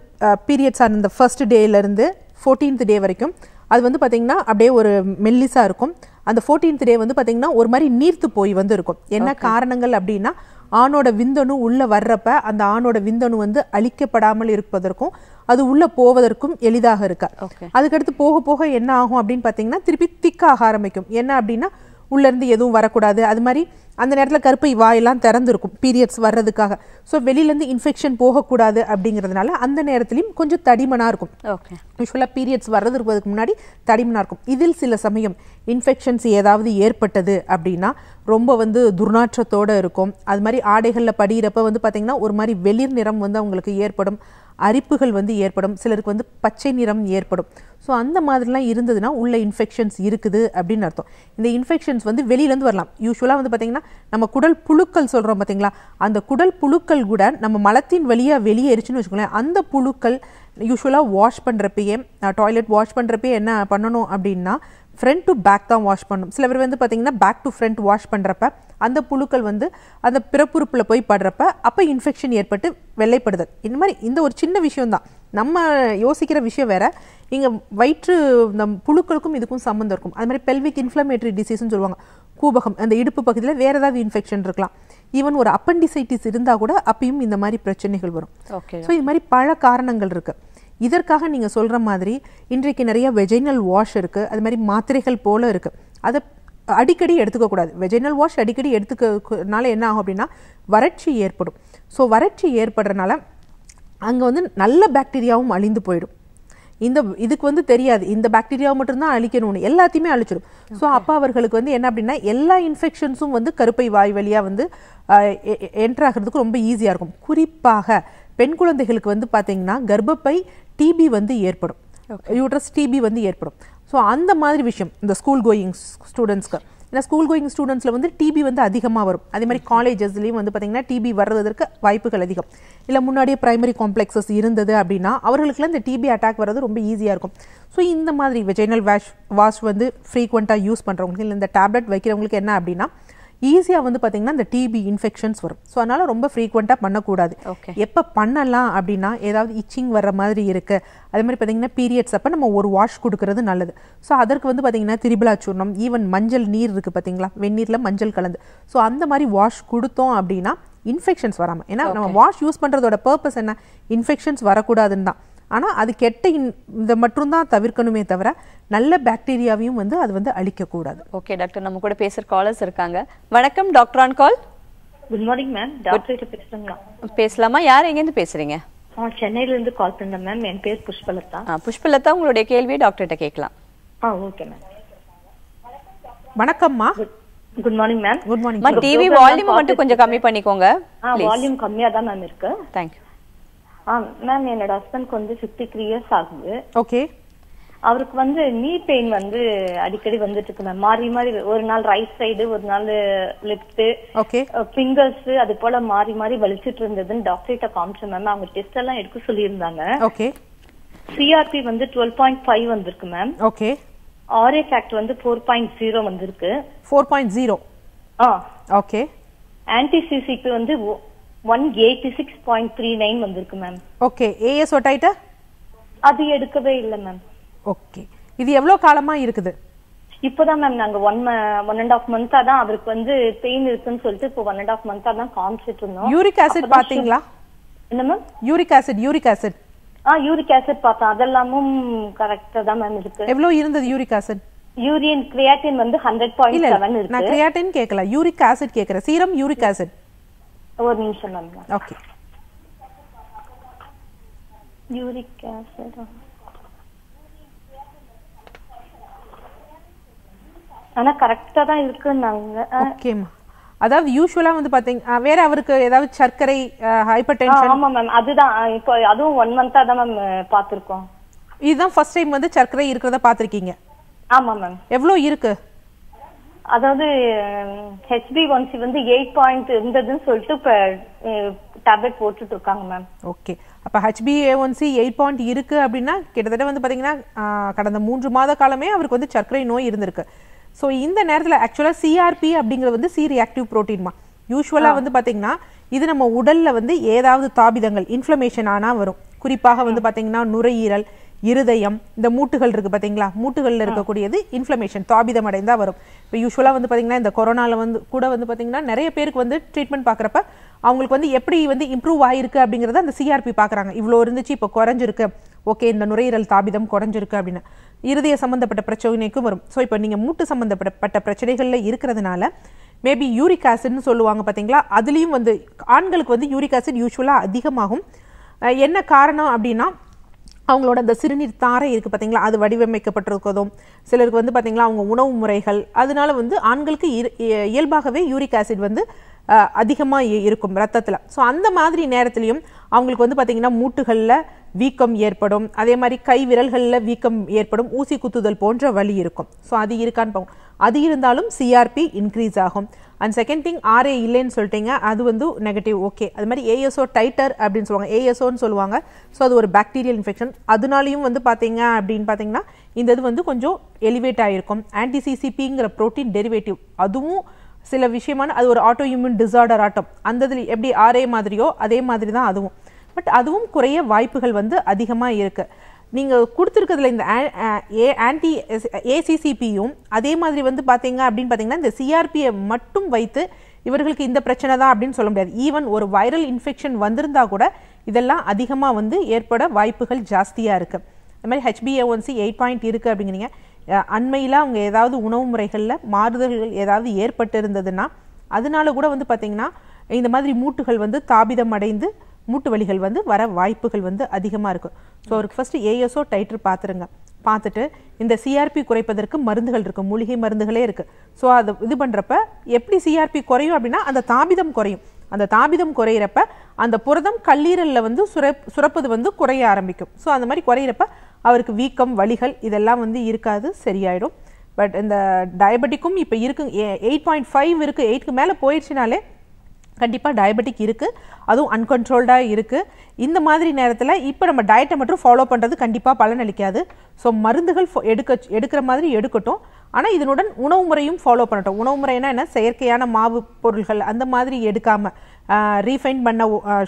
பீரியட்ஸ் அந்த ஃபர்ஸ்ட் டேலேருந்து ஃபோர்டீன்த் டே வரைக்கும் அது வந்து பார்த்திங்கன்னா அப்படியே ஒரு மெல்லிஸாக இருக்கும் அந்த ஃபோர்டீன்த் டே வந்து பார்த்தீங்கன்னா ஒரு மாதிரி நீர்த்து போய் வந்து இருக்கும் என்ன காரணங்கள் அப்படின்னா ஆணோட விந்தணு உள்ளே வர்றப்ப அந்த ஆணோட விந்தணு வந்து அழிக்கப்படாமல் இருப்பதற்கும் அது உள்ளே போவதற்கும் எளிதாக இருக்கா அதுக்கடுத்து போக போக என்ன ஆகும் அப்படின்னு பார்த்தீங்கன்னா திருப்பி திக்காக ஆரம்பிக்கும் என்ன அப்படின்னா உள்ளேருந்து எதுவும் வரக்கூடாது அது மாதிரி அந்த நேரத்தில் கருப்பை வாயெல்லாம் திறந்துருக்கும் பீரியட்ஸ் வர்றதுக்காக ஸோ வெளியிலேருந்து இன்ஃபெக்ஷன் போகக்கூடாது அப்படிங்கிறதுனால அந்த நேரத்துலையும் கொஞ்சம் தடிமனாக இருக்கும் ஓகே யூஸ்வலாக பீரியட்ஸ் வர்றது இருப்பதுக்கு முன்னாடி தடிமனாக இருக்கும் இதில் சில சமயம் இன்ஃபெக்ஷன்ஸ் ஏதாவது ஏற்பட்டது அப்படின்னா ரொம்ப வந்து துர்நாற்றத்தோடு இருக்கும் அது மாதிரி ஆடைகளில் படிகிறப்ப வந்து பார்த்திங்கன்னா ஒரு மாதிரி வெளிர் நிறம் வந்து அவங்களுக்கு ஏற்படும் அரிப்புகள் வந்து ஏற்படும் சிலருக்கு வந்து பச்சை நிறம் ஏற்படும் ஸோ அந்த மாதிரிலாம் இருந்ததுன்னா உள்ள இன்ஃபெக்ஷன்ஸ் இருக்குது அப்படின்னு அர்த்தம் இந்த இன்ஃபெக்ஷன்ஸ் வந்து வெளியிலேருந்து வரலாம் யூஸ்வலாக வந்து பார்த்திங்கன்னா நம்ம குடல் புழுக்கள் சொல்கிறோம் பார்த்தீங்களா அந்த குடல் புழுக்கள் கூட நம்ம மலத்தின் வழியாக வெளியேறிச்சுன்னு வச்சுக்கோங்களேன் அந்த புழுக்கள் யூஸ்வலாக வாஷ் பண்ணுறப்பயே டாய்லெட் வாஷ் பண்ணுறப்பயே என்ன பண்ணணும் அப்படின்னா ஃப்ரண்ட் டு பேக் தான் வாஷ் பண்ணணும் சில பேர் வந்து பார்த்திங்கன்னா பேக் டு ஃப்ரண்ட் வாஷ் பண்ணுறப்ப அந்த புழுக்கள் வந்து அந்த பிறப்புறுப்பில் போய் படுறப்ப அப்போ இன்ஃபெக்ஷன் ஏற்பட்டு வெள்ளைப்படுதல் இந்த மாதிரி இந்த ஒரு சின்ன விஷயம்தான் நம்ம யோசிக்கிற விஷயம் வேற இங்கே வயிற்று நம் புழுக்களுக்கும் இதுக்கும் சம்மந்தம் இருக்கும் அது மாதிரி பெல்விக் இன்ஃப்ளமேட்டரி டிசீஸ்னு சொல்லுவாங்க கூபகம் அந்த இடுப்பு பகுதியில் வேறு ஏதாவது இன்ஃபெக்ஷன் இருக்கலாம் ஈவன் ஒரு அப்பண்டிசைட்டிஸ் இருந்தால் கூட அப்பயும் இந்த மாதிரி பிரச்சனைகள் வரும் ஸோ இது மாதிரி பல காரணங்கள் இருக்குது இதற்காக நீங்கள் சொல்கிற மாதிரி இன்றைக்கு நிறைய வெஜைனல் வாஷ் இருக்குது அது மாதிரி மாத்திரைகள் போல இருக்குது அதை அடிக்கடி எடுத்துக்கக்கூடாது வெஜைனல் வாஷ் அடிக்கடி எடுத்துக்கனால என்ன ஆகும் அப்படின்னா வறட்சி ஏற்படும் ஸோ வறட்சி ஏற்படுறதுனால அங்கே வந்து நல்ல பாக்டீரியாவும் அழிந்து போயிடும் இந்த இதுக்கு வந்து தெரியாது இந்த பாக்டீரியாவை மட்டும்தான் அழிக்கணும்னு எல்லாத்தையுமே அழிச்சிடும் ஸோ அப்பா அவர்களுக்கு வந்து என்ன அப்படின்னா எல்லா இன்ஃபெக்ஷன்ஸும் வந்து கருப்பை வாய் வழியாக வந்து என்ட்ராகிறதுக்கு ரொம்ப ஈஸியாக இருக்கும் குறிப்பாக பெண் குழந்தைகளுக்கு வந்து பார்த்தீங்கன்னா கர்ப்பப்பை டிபி வந்து ஏற்படும் யூட்ரஸ் டிபி வந்து ஏற்படும் ஸோ அந்த மாதிரி விஷயம் இந்த ஸ்கூல் கோயிங் ஸ்டூடெண்ட்ஸ்க்கு ஏன்னா ஸ்கூல் கோயிங் ஸ்டூடெண்ட்ஸில் வந்து டிபி வந்து அதிகமாக வரும் அதே மாதிரி காலேஜஸ்லேயும் வந்து பார்த்திங்கன்னா டிபி வர்றதுக்கு வாய்ப்புகள் அதிகம் இல்லை முன்னாடியே ப்ரைமரி காம்ப்ளெக்ஸஸ் இருந்தது அப்படின்னா அவர்களுக்குலாம் இந்த டிபி அட்டாக் வர்றது ரொம்ப ஈஸியாக இருக்கும் ஸோ இந்த மாதிரி ஜெனரல் வாஷ் வாஷ் வந்து ஃப்ரீக்வெண்ட்டாக யூஸ் பண்ணுறவங்களுக்கு இல்லை இந்த டேப்லெட் வைக்கிறவங்களுக்கு என்ன அப்படின்னா ஈஸியாக வந்து பார்த்திங்கன்னா இந்த டிபி இன்ஃபெக்ஷன்ஸ் வரும் ஸோ அதனால் ரொம்ப ஃப்ரீக்வெண்ட்டாக பண்ணக்கூடாது ஓகே எப்போ பண்ணலாம் அப்படின்னா ஏதாவது இச்சிங் வர்ற மாதிரி இருக்குது அதே மாதிரி பார்த்திங்கன்னா பீரியட்ஸ் அப்போ நம்ம ஒரு வாஷ் கொடுக்கறது நல்லது ஸோ அதற்கு வந்து பார்த்திங்கன்னா திரிபலா சூர்ணம் ஈவன் மஞ்சள் நீர் இருக்குது பார்த்தீங்களா வெந்நீரில் மஞ்சள் கலந்து ஸோ அந்த மாதிரி வாஷ் கொடுத்தோம் அப்படின்னா இன்ஃபெக்ஷன்ஸ் வராமல் ஏன்னா நம்ம வாஷ் யூஸ் பண்ணுறதோட பர்பஸ் என்ன இன்ஃபெக்ஷன்ஸ் வரக்கூடாதுன்னு தான் ஆனால் அது கெட்ட இன் இந்த மட்டும்தான் தவிர்க்கணுமே தவிர நல்ல பாக்டீரியாவையும் வந்து அது வந்து அழிக்கக்கூடாது ஓகே டாக்டர் நம்ம கூட பேசுகிற காலர்ஸ் இருக்காங்க வணக்கம் doctor on call good morning ma'am doctor பேசுறீங்களா பேசலாமா யார் எங்கேருந்து பேசுறீங்க சென்னையிலேருந்து கால் பண்ணேன் மேம் என் பேர் புஷ்பலதா புஷ்பலதா உங்களுடைய கேள்வியை டாக்டர்கிட்ட கேட்கலாம் ஆ ஓகே மேம் வணக்கம்மா good morning ma'am good morning ma'am TV volume மட்டும் கொஞ்சம் கம்மி பண்ணிக்கோங்க வால்யூம் கம்மியா தான் மேம் இருக்கு தேங்க் யூ மேம் என்னோட ஹஸ்பண்ட்க்கு வந்து ஃபிஃப்டி த்ரீ இயர்ஸ் ஆகுது ஓகே அவருக்கு வந்து நீ பெயின் வந்து அடிக்கடி வந்துட்டு இருக்கு மேம் மாறி மாறி ஒரு நாள் ரைட் சைடு ஒரு நாள் லெஃப்ட் ஃபிங்கர்ஸ் அது போல மாறி மாறி வலிச்சிட்டு இருந்ததுன்னு டாக்டர்கிட்ட காமிச்சேன் மேம் அவங்க டெஸ்ட் எல்லாம் எடுக்க சொல்லியிருந்தாங்க ஓகே சிஆர்பி வந்து டுவெல் பாயிண்ட் ஃபைவ் வந்திருக்கு மேம் ஓகே ஆர்ஏ ஃபேக்ட் வந்து ஃபோர் பாயிண்ட் ஜீரோ வந்திருக்கு ஃபோர் பாயிண்ட் ஜீரோ ஆ ஓகே ஆன்டி சிசிபி வந்து 186.39 வந்திருக்கு மேம் ஓகே ஏஎஸ் ஒட்டாயிட்ட அது எடுக்கவே இல்ல மேம் ஓகே இது எவ்வளவு காலமா இருக்குது இப்போதான் மேம் நாங்க ஒன் ஒன் அண்ட் ஆஃப் மந்த்தா தான் அவருக்கு வந்து பெயின் இருக்குன்னு சொல்லிட்டு இப்போ ஒன் அண்ட் ஆஃப் மந்த்தா தான் காமிச்சிட்டு இருந்தோம் யூரிக் ஆசிட் பாத்தீங்களா என்ன ma'am uric acid uric acid ஆ யூரிக் ஆசிட் பார்த்தா அதெல்லாமும் கரெக்டா தான் மேம் இருக்கு எவ்வளவு இருந்தது யூரிக் ஆசிட் யூரியன் கிரியாட்டின் வந்து 100.7 இருக்கு நான் கிரியாட்டின் கேக்கல யூரிக் ஆசிட் கேக்குற சீரம் யூரிக் ஆசிட் ஒரு நிமிஷம் மேம் ஓகே யூரிக் ஆசிட் ஆனா கரெக்டா தான் இருக்குன்னாங்க மேம் அதாவது யூஷுவலா வந்து பாத்தீங்க வேற அவருக்கு ஏதாவது சர்க்கரை ஹைப்பர் டென்ஷன் ஆமா மேம் அதுதான் இப்போ அதுவும் ஒன் மந்தா தான் மேம் பாத்திருக்கோம் இதுதான் ஃபர்ஸ்ட் டைம் வந்து சர்க்கரை இருக்கிறத பாத்திருக்கீங்க ஆமா மேம் எவ்வளவு இருக்கு அதாவது ஹெச்பி ஒன்சி வந்து எயிட் பாயிண்ட் இருந்ததுன்னு சொல்லிட்டு இப்போ டேப்லெட் போட்டுட்டு இருக்காங்க மேம் ஓகே அப்போ சி எயிட் பாயிண்ட் இருக்கு அப்படின்னா கிட்டத்தட்ட வந்து பாத்தீங்கன்னா கடந்த மூன்று மாத காலமே அவருக்கு வந்து சர்க்கரை நோய் இருந்திருக்கு ஸோ இந்த நேரத்தில் ஆக்சுவலாக சிஆர்பி அப்படிங்கிறது வந்து சி ரியாக்டிவ் ப்ரோட்டீன்மா யூஸ்வலாக வந்து பார்த்தீங்கன்னா இது நம்ம உடலில் வந்து ஏதாவது தாபிதங்கள் இன்ஃப்ளமேஷன் ஆனால் வரும் குறிப்பாக வந்து பார்த்தீங்கன்னா நுரையீரல் இருதயம் இந்த மூட்டுகள் இருக்குது பார்த்தீங்களா மூட்டுகளில் இருக்கக்கூடியது இன்ஃப்ளமேஷன் தாபிதம் அடைந்தால் வரும் இப்போ யூஸ்வலாக வந்து பார்த்திங்கன்னா இந்த கொரோனாவில் வந்து கூட வந்து பார்த்திங்கன்னா நிறைய பேருக்கு வந்து ட்ரீட்மெண்ட் பார்க்குறப்ப அவங்களுக்கு வந்து எப்படி வந்து இம்ப்ரூவ் ஆகிருக்கு அப்படிங்கிறத அந்த சிஆர்பி பார்க்குறாங்க இவ்வளோ இருந்துச்சு இப்போ குறைஞ்சிருக்கு ஓகே இந்த நுரையீரல் தாபிதம் குறைஞ்சிருக்கு அப்படின்னு இருதய சம்மந்தப்பட்ட பிரச்சனைக்கும் வரும் ஸோ இப்போ நீங்கள் மூட்டு சம்மந்தப்பட்ட பிரச்சனைகளில் இருக்கிறதுனால மேபி யூரிக் ஆசிட்னு சொல்லுவாங்க பார்த்தீங்களா அதுலேயும் வந்து ஆண்களுக்கு வந்து யூரிக் ஆசிட் யூஸ்வலாக அதிகமாகும் என்ன காரணம் அப்படின்னா அவங்களோட அந்த சிறுநீர் தாரை இருக்குது பார்த்தீங்களா அது வடிவமைக்கப்பட்டிருக்கிறதும் சிலருக்கு வந்து பார்த்திங்களா அவங்க உணவு முறைகள் அதனால வந்து ஆண்களுக்கு இயல்பாகவே யூரிக் ஆசிட் வந்து அதிகமாக இருக்கும் ரத்தத்தில் ஸோ அந்த மாதிரி நேரத்துலையும் அவங்களுக்கு வந்து பார்த்திங்கன்னா மூட்டுகளில் வீக்கம் ஏற்படும் அதே மாதிரி கை விரல்களில் வீக்கம் ஏற்படும் ஊசி குத்துதல் போன்ற வழி இருக்கும் ஸோ அது இருக்கான்னு பார்ப்போம் அது இருந்தாலும் சிஆர்பி இன்க்ரீஸ் ஆகும் அண்ட் செகண்ட் திங் ஆர்ஏ இல்லைன்னு சொல்லிட்டீங்க அது வந்து நெகட்டிவ் ஓகே அது மாதிரி ஏஎஸ்ஓ டைட்டர் அப்படின்னு சொல்லுவாங்க ஏஎஸ்ஓன்னு சொல்லுவாங்க ஸோ அது ஒரு பாக்டீரியல் இன்ஃபெக்ஷன் அதனாலையும் வந்து பார்த்தீங்க அப்படின்னு பார்த்தீங்கன்னா இந்த இது வந்து கொஞ்சம் எலிவேட் ஆகிருக்கும் ஆன்டிசிசிபிங்கிற ப்ரோட்டீன் டெரிவேட்டிவ் அதுவும் சில விஷயமான அது ஒரு ஆட்டோ இம்யூன் டிசார்டர் ஆட்டம் அந்த இதில் எப்படி ஆர்ஏ மாதிரியோ அதே மாதிரி தான் அதுவும் பட் அதுவும் குறைய வாய்ப்புகள் வந்து அதிகமாக இருக்குது நீங்கள் கொடுத்துருக்கிறதுல இந்த ஏ ஆன்டி ஏசிசிபியும் அதே மாதிரி வந்து பார்த்தீங்க அப்படின்னு பார்த்தீங்கன்னா இந்த சிஆர்பியை மட்டும் வைத்து இவர்களுக்கு இந்த பிரச்சனை தான் அப்படின்னு சொல்ல முடியாது ஈவன் ஒரு வைரல் இன்ஃபெக்ஷன் வந்திருந்தா கூட இதெல்லாம் அதிகமாக வந்து ஏற்பட வாய்ப்புகள் ஜாஸ்தியாக இருக்குது அது மாதிரி ஹெச்பிஏஒன்சி எயிட் பாயிண்ட் இருக்குது அப்படிங்கிறீங்க அண்மையில் அவங்க ஏதாவது உணவு முறைகளில் மாறுதல்கள் ஏதாவது இருந்ததுன்னா அதனால கூட வந்து பார்த்திங்கன்னா இந்த மாதிரி மூட்டுகள் வந்து தாபிதம் அடைந்து மூட்டு வலிகள் வந்து வர வாய்ப்புகள் வந்து அதிகமாக இருக்கும் ஸோ அவருக்கு ஃபஸ்ட்டு ஏஎஸ்ஓ டைட்டர் பார்த்துருங்க பார்த்துட்டு இந்த சிஆர்பி குறைப்பதற்கு மருந்துகள் இருக்குது மூலிகை மருந்துகளே இருக்குது ஸோ அது இது பண்ணுறப்ப எப்படி சிஆர்பி குறையும் அப்படின்னா அந்த தாமிதம் குறையும் அந்த தாமிதம் குறையிறப்ப அந்த புரதம் கல்லீரலில் வந்து சுரப் சுரப்பது வந்து குறைய ஆரம்பிக்கும் ஸோ அந்த மாதிரி குறையிறப்ப அவருக்கு வீக்கம் வலிகள் இதெல்லாம் வந்து இருக்காது சரியாயிடும் பட் இந்த டயபெட்டிக்கும் இப்போ இருக்கு எயிட் பாயிண்ட் ஃபைவ் இருக்குது எயிட்க்கு மேலே போயிடுச்சுனாலே கண்டிப்பாக டயபெட்டிக் இருக்குது அதுவும் அன்கன்ட்ரோல்டாக இருக்குது இந்த மாதிரி நேரத்தில் இப்போ நம்ம டயட்டை மட்டும் ஃபாலோ பண்ணுறது கண்டிப்பாக பலனளிக்காது ஸோ மருந்துகள் எடுக்க எடுக்கிற மாதிரி எடுக்கட்டும் ஆனால் இதனுடன் உணவு முறையும் ஃபாலோ பண்ணட்டும் உணவு முறைனா என்ன செயற்கையான மாவு பொருள்கள் அந்த மாதிரி எடுக்காமல் ரீஃபைன் பண்ண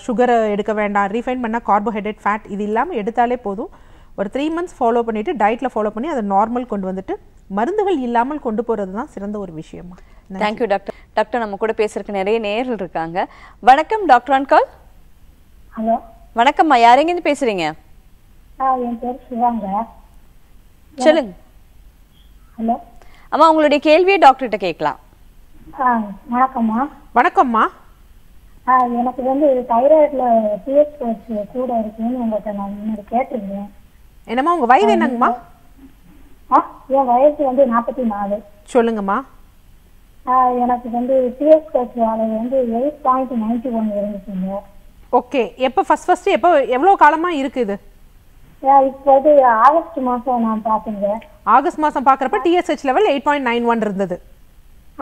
சுகரை எடுக்க வேண்டாம் ரீஃபைன் பண்ண கார்போஹைட்ரேட் ஃபேட் இது இல்லாமல் எடுத்தாலே போதும் ஒரு த்ரீ மந்த்ஸ் ஃபாலோ பண்ணிவிட்டு டயட்டில் ஃபாலோ பண்ணி அதை நார்மல் கொண்டு வந்துட்டு மருந்துகள் இல்லாமல் கொண்டு போகிறது தான் சிறந்த ஒரு விஷயமா தேங்க்யூ டாக்டர் டாக்டர் நம்ம கூட பேசுறதுக்கு நிறைய நேரில் இருக்காங்க வணக்கம் டாக்டர் அன்கால் ஹலோ வணக்கம்மா இருந்து பேசுறீங்க என் பேர் சிவாங்க சொல்லுங்க ஹலோ அம்மா உங்களுடைய கேள்வியை டாக்டர்கிட்ட கேட்கலாம் வணக்கம்மா வணக்கம்மா எனக்கு வந்து தைராய்டில் பிஹெச் கூட இருக்குன்னு உங்கள்கிட்ட நான் முன்னாடி கேட்டிருந்தேன் என்னம்மா உங்கள் வயது என்னங்கம்மா என் வயசு வந்து நாற்பத்தி நாலு சொல்லுங்கம்மா எனக்கு வந்து பிஎஸ் கோர்ஸ் வந்து எயிட் பாயிண்ட் நைன்டி ஒன் இருந்துச்சுங்க ஓகே எப்போ ஃபர்ஸ்ட் ஃபர்ஸ்ட் எப்போ எவ்வளோ காலமாக இருக்குது இப்போ வந்து ஆகஸ்ட் மாதம் நான் பார்த்தேங்க ஆகஸ்ட் மாதம் பார்க்குறப்ப TSH level eight point nine one இருந்தது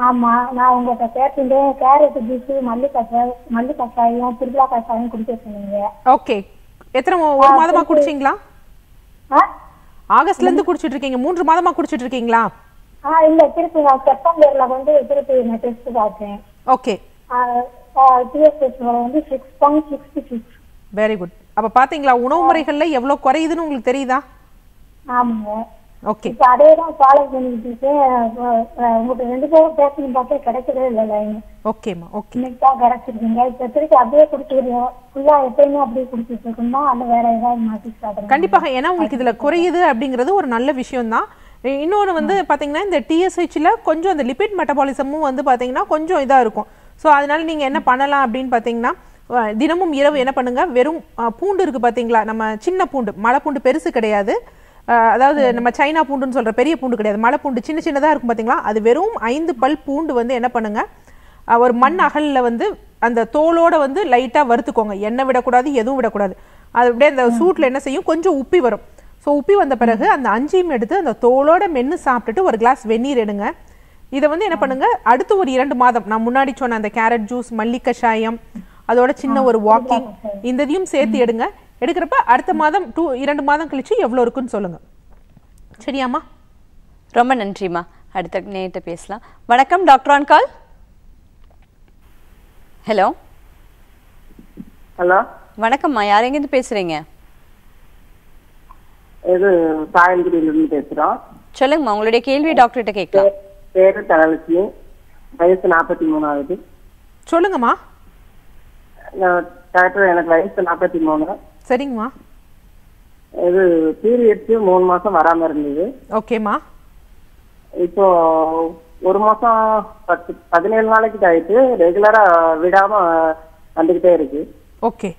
ஆமாம் நான் உங்கள்கிட்ட கேட்டுட்டேன் கேரட் ஜூஸு மல்லிகசாய் மல்லிகசாயும் திருவிழா கசாயும் குடிச்சிருக்கீங்க ஓகே எத்தனை ஒரு மாதமாக குடிச்சிங்களா ஆகஸ்ட்லேருந்து குடிச்சிட்டு இருக்கீங்க மூன்று மாதமாக குடிச்சிட்டு இருக்கீங்களா ஆ இல்ல திருப்பி நான் செப்டம்பர்ல வந்து திருப்பி நான் டெஸ்ட் பார்த்தேன் ஓகே டிஎஸ்எஸ் வந்து six point sixty six very good அப்ப பாத்தீங்களா உணவு முறைகள்ல எவ்வளவு குறையுதுன்னு உங்களுக்கு தெரியுதா ஆமா ஓகே இப்போ அதே தான் ஃபாலோ பண்ணிட்டு உங்களுக்கு ரெண்டு பேரும் பேசணும் பார்த்தா கிடைக்கவே இல்ல லைன் ஓகேம்மா ஓகே நீட்டா கிடைச்சிருக்கீங்க இப்போ திருப்பி அப்படியே கொடுத்துருவோம் ஃபுல்லா எப்பயுமே அப்படியே கொடுத்துட்டு இருக்கோம்னா அந்த வேற ஏதாவது மாற்றி கண்டிப்பாக ஏன்னா உங்களுக்கு இதுல குறையுது அப்படிங்கிறது ஒரு நல்ல விஷயம் தான் இன்னொன்று வந்து பார்த்தீங்கன்னா இந்த டிஎஸ்ஹெச்சில் கொஞ்சம் அந்த லிபிட் மெட்டபாலிசமும் வந்து பார்த்தீங்கன்னா கொஞ்சம் இதாக இருக்கும் ஸோ அதனால் நீங்கள் என்ன பண்ணலாம் அப்படின்னு பார்த்தீங்கன்னா தினமும் இரவு என்ன பண்ணுங்கள் வெறும் பூண்டு இருக்குது பாத்தீங்களா நம்ம சின்ன பூண்டு மலை பூண்டு பெருசு கிடையாது அதாவது நம்ம சைனா பூண்டுன்னு சொல்கிற பெரிய பூண்டு கிடையாது மலை பூண்டு சின்ன சின்னதாக இருக்கும் பார்த்தீங்களா அது வெறும் ஐந்து பல் பூண்டு வந்து என்ன பண்ணுங்கள் ஒரு மண் அகலில் வந்து அந்த தோலோட வந்து லைட்டாக வறுத்துக்கோங்க எண்ணெய் விடக்கூடாது எதுவும் விடக்கூடாது அது அப்படியே அந்த சூட்டில் என்ன செய்யும் கொஞ்சம் உப்பி வரும் ஸோ உப்பி வந்த பிறகு அந்த அஞ்சையும் எடுத்து அந்த தோலோட மென்று சாப்பிட்டுட்டு ஒரு கிளாஸ் வெந்நீர் எடுங்க இதை வந்து என்ன பண்ணுங்க அடுத்து ஒரு இரண்டு மாதம் நான் முன்னாடி சொன்ன அந்த கேரட் ஜூஸ் மல்லி கஷாயம் அதோட சின்ன ஒரு வாக்கிங் இந்த இதையும் சேர்த்து எடுங்க எடுக்கிறப்ப அடுத்த மாதம் டூ இரண்டு மாதம் கழிச்சு எவ்வளோ இருக்குன்னு சொல்லுங்க சரியாம்மா ரொம்ப நன்றிம்மா அடுத்த நேரிட்ட பேசலாம் வணக்கம் doctor on call hello hello வணக்கம்மா யார் எங்கேருந்து பேசுறீங்க இது சாயல்குடியிலிருந்து பேசுறோம் சொல்லுங்கம்மா உங்களுடைய கேள்வி டாக்டர்கிட்ட கேட்கலாம் பேரு தனலட்சுமி வயசு நாற்பத்தி மூணாவது சொல்லுங்கம்மா டாக்டர் எனக்கு வயசு நாற்பத்தி மூணு சரிங்கம்மா இது பீரியட்ஸ் மூணு மாசம் வராம இருந்தது ஓகேம்மா இப்போ ஒரு மாசம் பத்து பதினேழு நாளைக்கு ஆயிட்டு ரெகுலரா விடாம வந்துகிட்டே இருக்கு ஓகே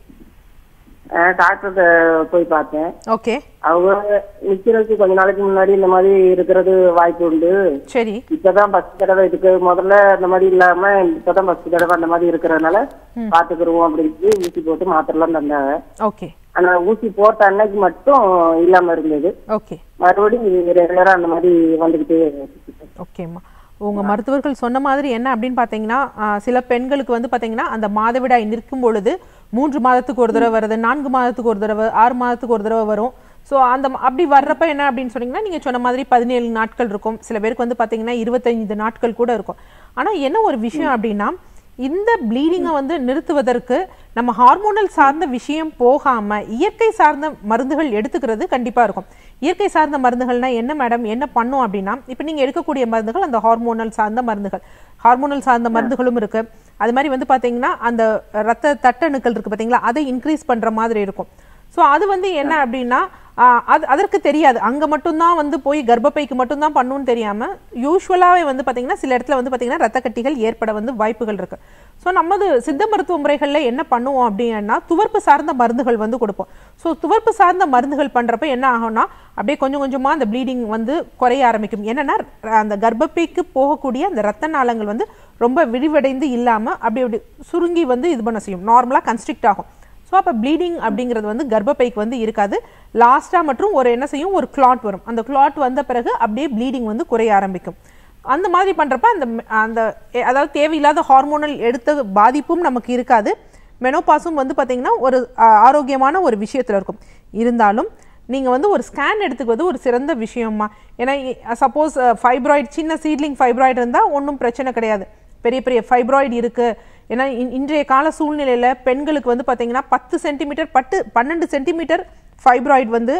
டாக்டர் போய் பார்த்தேன் ஓகே அவங்க நிக்கிறதுக்கு கொஞ்ச நாளைக்கு முன்னாடி இந்த மாதிரி இருக்கிறது வாய்ப்பு உண்டு சரி இப்பதான் பஸ் தடவை இதுக்கு முதல்ல இந்த மாதிரி இல்லாம இப்பதான் பஸ் தடவை அந்த மாதிரி இருக்கிறதுனால பாத்துக்கிருவோம் அப்படின்னு சொல்லி ஊசி போட்டு மாத்திரலாம் தந்தாங்க ஓகே ஆனா ஊசி போட்ட அன்னைக்கு மட்டும் இல்லாம இருந்தது ஓகே மறுபடியும் ரெகுலரா அந்த மாதிரி வந்துகிட்டே ஓகேம்மா உங்க மருத்துவர்கள் சொன்ன மாதிரி என்ன அப்படின்னு பாத்தீங்கன்னா சில பெண்களுக்கு வந்து பாத்தீங்கன்னா அந்த மாதவிடாய் நிற்கும் பொழுது மூன்று மாதத்துக்கு ஒரு தடவை வருது நான்கு மாதத்துக்கு ஒரு தடவை ஆறு மாதத்துக்கு ஒரு தடவை வரும் ஸோ அந்த அப்படி வர்றப்ப என்ன அப்படின்னு சொன்னீங்கன்னா நீங்கள் சொன்ன மாதிரி பதினேழு நாட்கள் இருக்கும் சில பேருக்கு வந்து பார்த்தீங்கன்னா இருபத்தைந்து நாட்கள் கூட இருக்கும் ஆனால் என்ன ஒரு விஷயம் அப்படின்னா இந்த ப்ளீடிங்கை வந்து நிறுத்துவதற்கு நம்ம ஹார்மோனல் சார்ந்த விஷயம் போகாமல் இயற்கை சார்ந்த மருந்துகள் எடுத்துக்கிறது கண்டிப்பாக இருக்கும் இயற்கை சார்ந்த மருந்துகள்னால் என்ன மேடம் என்ன பண்ணும் அப்படின்னா இப்போ நீங்கள் எடுக்கக்கூடிய மருந்துகள் அந்த ஹார்மோனல் சார்ந்த மருந்துகள் ஹார்மோனல் சார்ந்த மருந்துகளும் இருக்குது அது மாதிரி வந்து பார்த்தீங்கன்னா அந்த ரத்த தட்டணுக்கள் இருக்குது பார்த்தீங்களா அதை இன்க்ரீஸ் பண்ணுற மாதிரி இருக்கும் ஸோ அது வந்து என்ன அப்படின்னா அது அதற்கு தெரியாது அங்கே மட்டும்தான் வந்து போய் கர்ப்பப்பைக்கு மட்டும்தான் பண்ணுன்னு தெரியாமல் யூஸ்வலாகவே வந்து பார்த்திங்கன்னா சில இடத்துல வந்து பார்த்தீங்கன்னா ரத்த கட்டிகள் ஏற்பட வந்து வாய்ப்புகள் இருக்குது ஸோ நமது சித்த மருத்துவ முறைகளில் என்ன பண்ணுவோம் அப்படின்னா துவர்ப்பு சார்ந்த மருந்துகள் வந்து கொடுப்போம் ஸோ துவர்ப்பு சார்ந்த மருந்துகள் பண்ணுறப்ப என்ன ஆகும்னா அப்படியே கொஞ்சம் கொஞ்சமாக அந்த ப்ளீடிங் வந்து குறைய ஆரம்பிக்கும் என்னென்னா அந்த கர்ப்பப்பைக்கு போகக்கூடிய அந்த ரத்த நாளங்கள் வந்து ரொம்ப விரிவடைந்து இல்லாமல் அப்படி அப்படி சுருங்கி வந்து இது பண்ண செய்யும் நார்மலாக கன்ஸ்ட்ரிக்ட் ஆகும் ஸோ அப்போ ப்ளீடிங் அப்படிங்கிறது வந்து கர்ப்பப்பைக்கு வந்து இருக்காது லாஸ்ட்டாக மற்றும் ஒரு என்ன செய்யும் ஒரு கிளாட் வரும் அந்த கிளாட் வந்த பிறகு அப்படியே ப்ளீடிங் வந்து குறைய ஆரம்பிக்கும் அந்த மாதிரி பண்ணுறப்ப அந்த அந்த அதாவது தேவையில்லாத ஹார்மோனல் எடுத்த பாதிப்பும் நமக்கு இருக்காது மெனோபாஸும் வந்து பார்த்திங்கன்னா ஒரு ஆரோக்கியமான ஒரு விஷயத்தில் இருக்கும் இருந்தாலும் நீங்கள் வந்து ஒரு ஸ்கேன் எடுத்துக்குவது ஒரு சிறந்த விஷயம்மா ஏன்னா சப்போஸ் ஃபைப்ராய்டு சின்ன சீட்லிங் ஃபைப்ராய்டு இருந்தால் ஒன்றும் பிரச்சனை கிடையாது பெரிய பெரிய ஃபைப்ராய்டு இருக்குது ஏன்னா இன்றைய கால சூழ்நிலையில் பெண்களுக்கு வந்து பார்த்திங்கன்னா பத்து சென்டிமீட்டர் பட்டு பன்னெண்டு சென்டிமீட்டர் ஃபைப்ராய்டு வந்து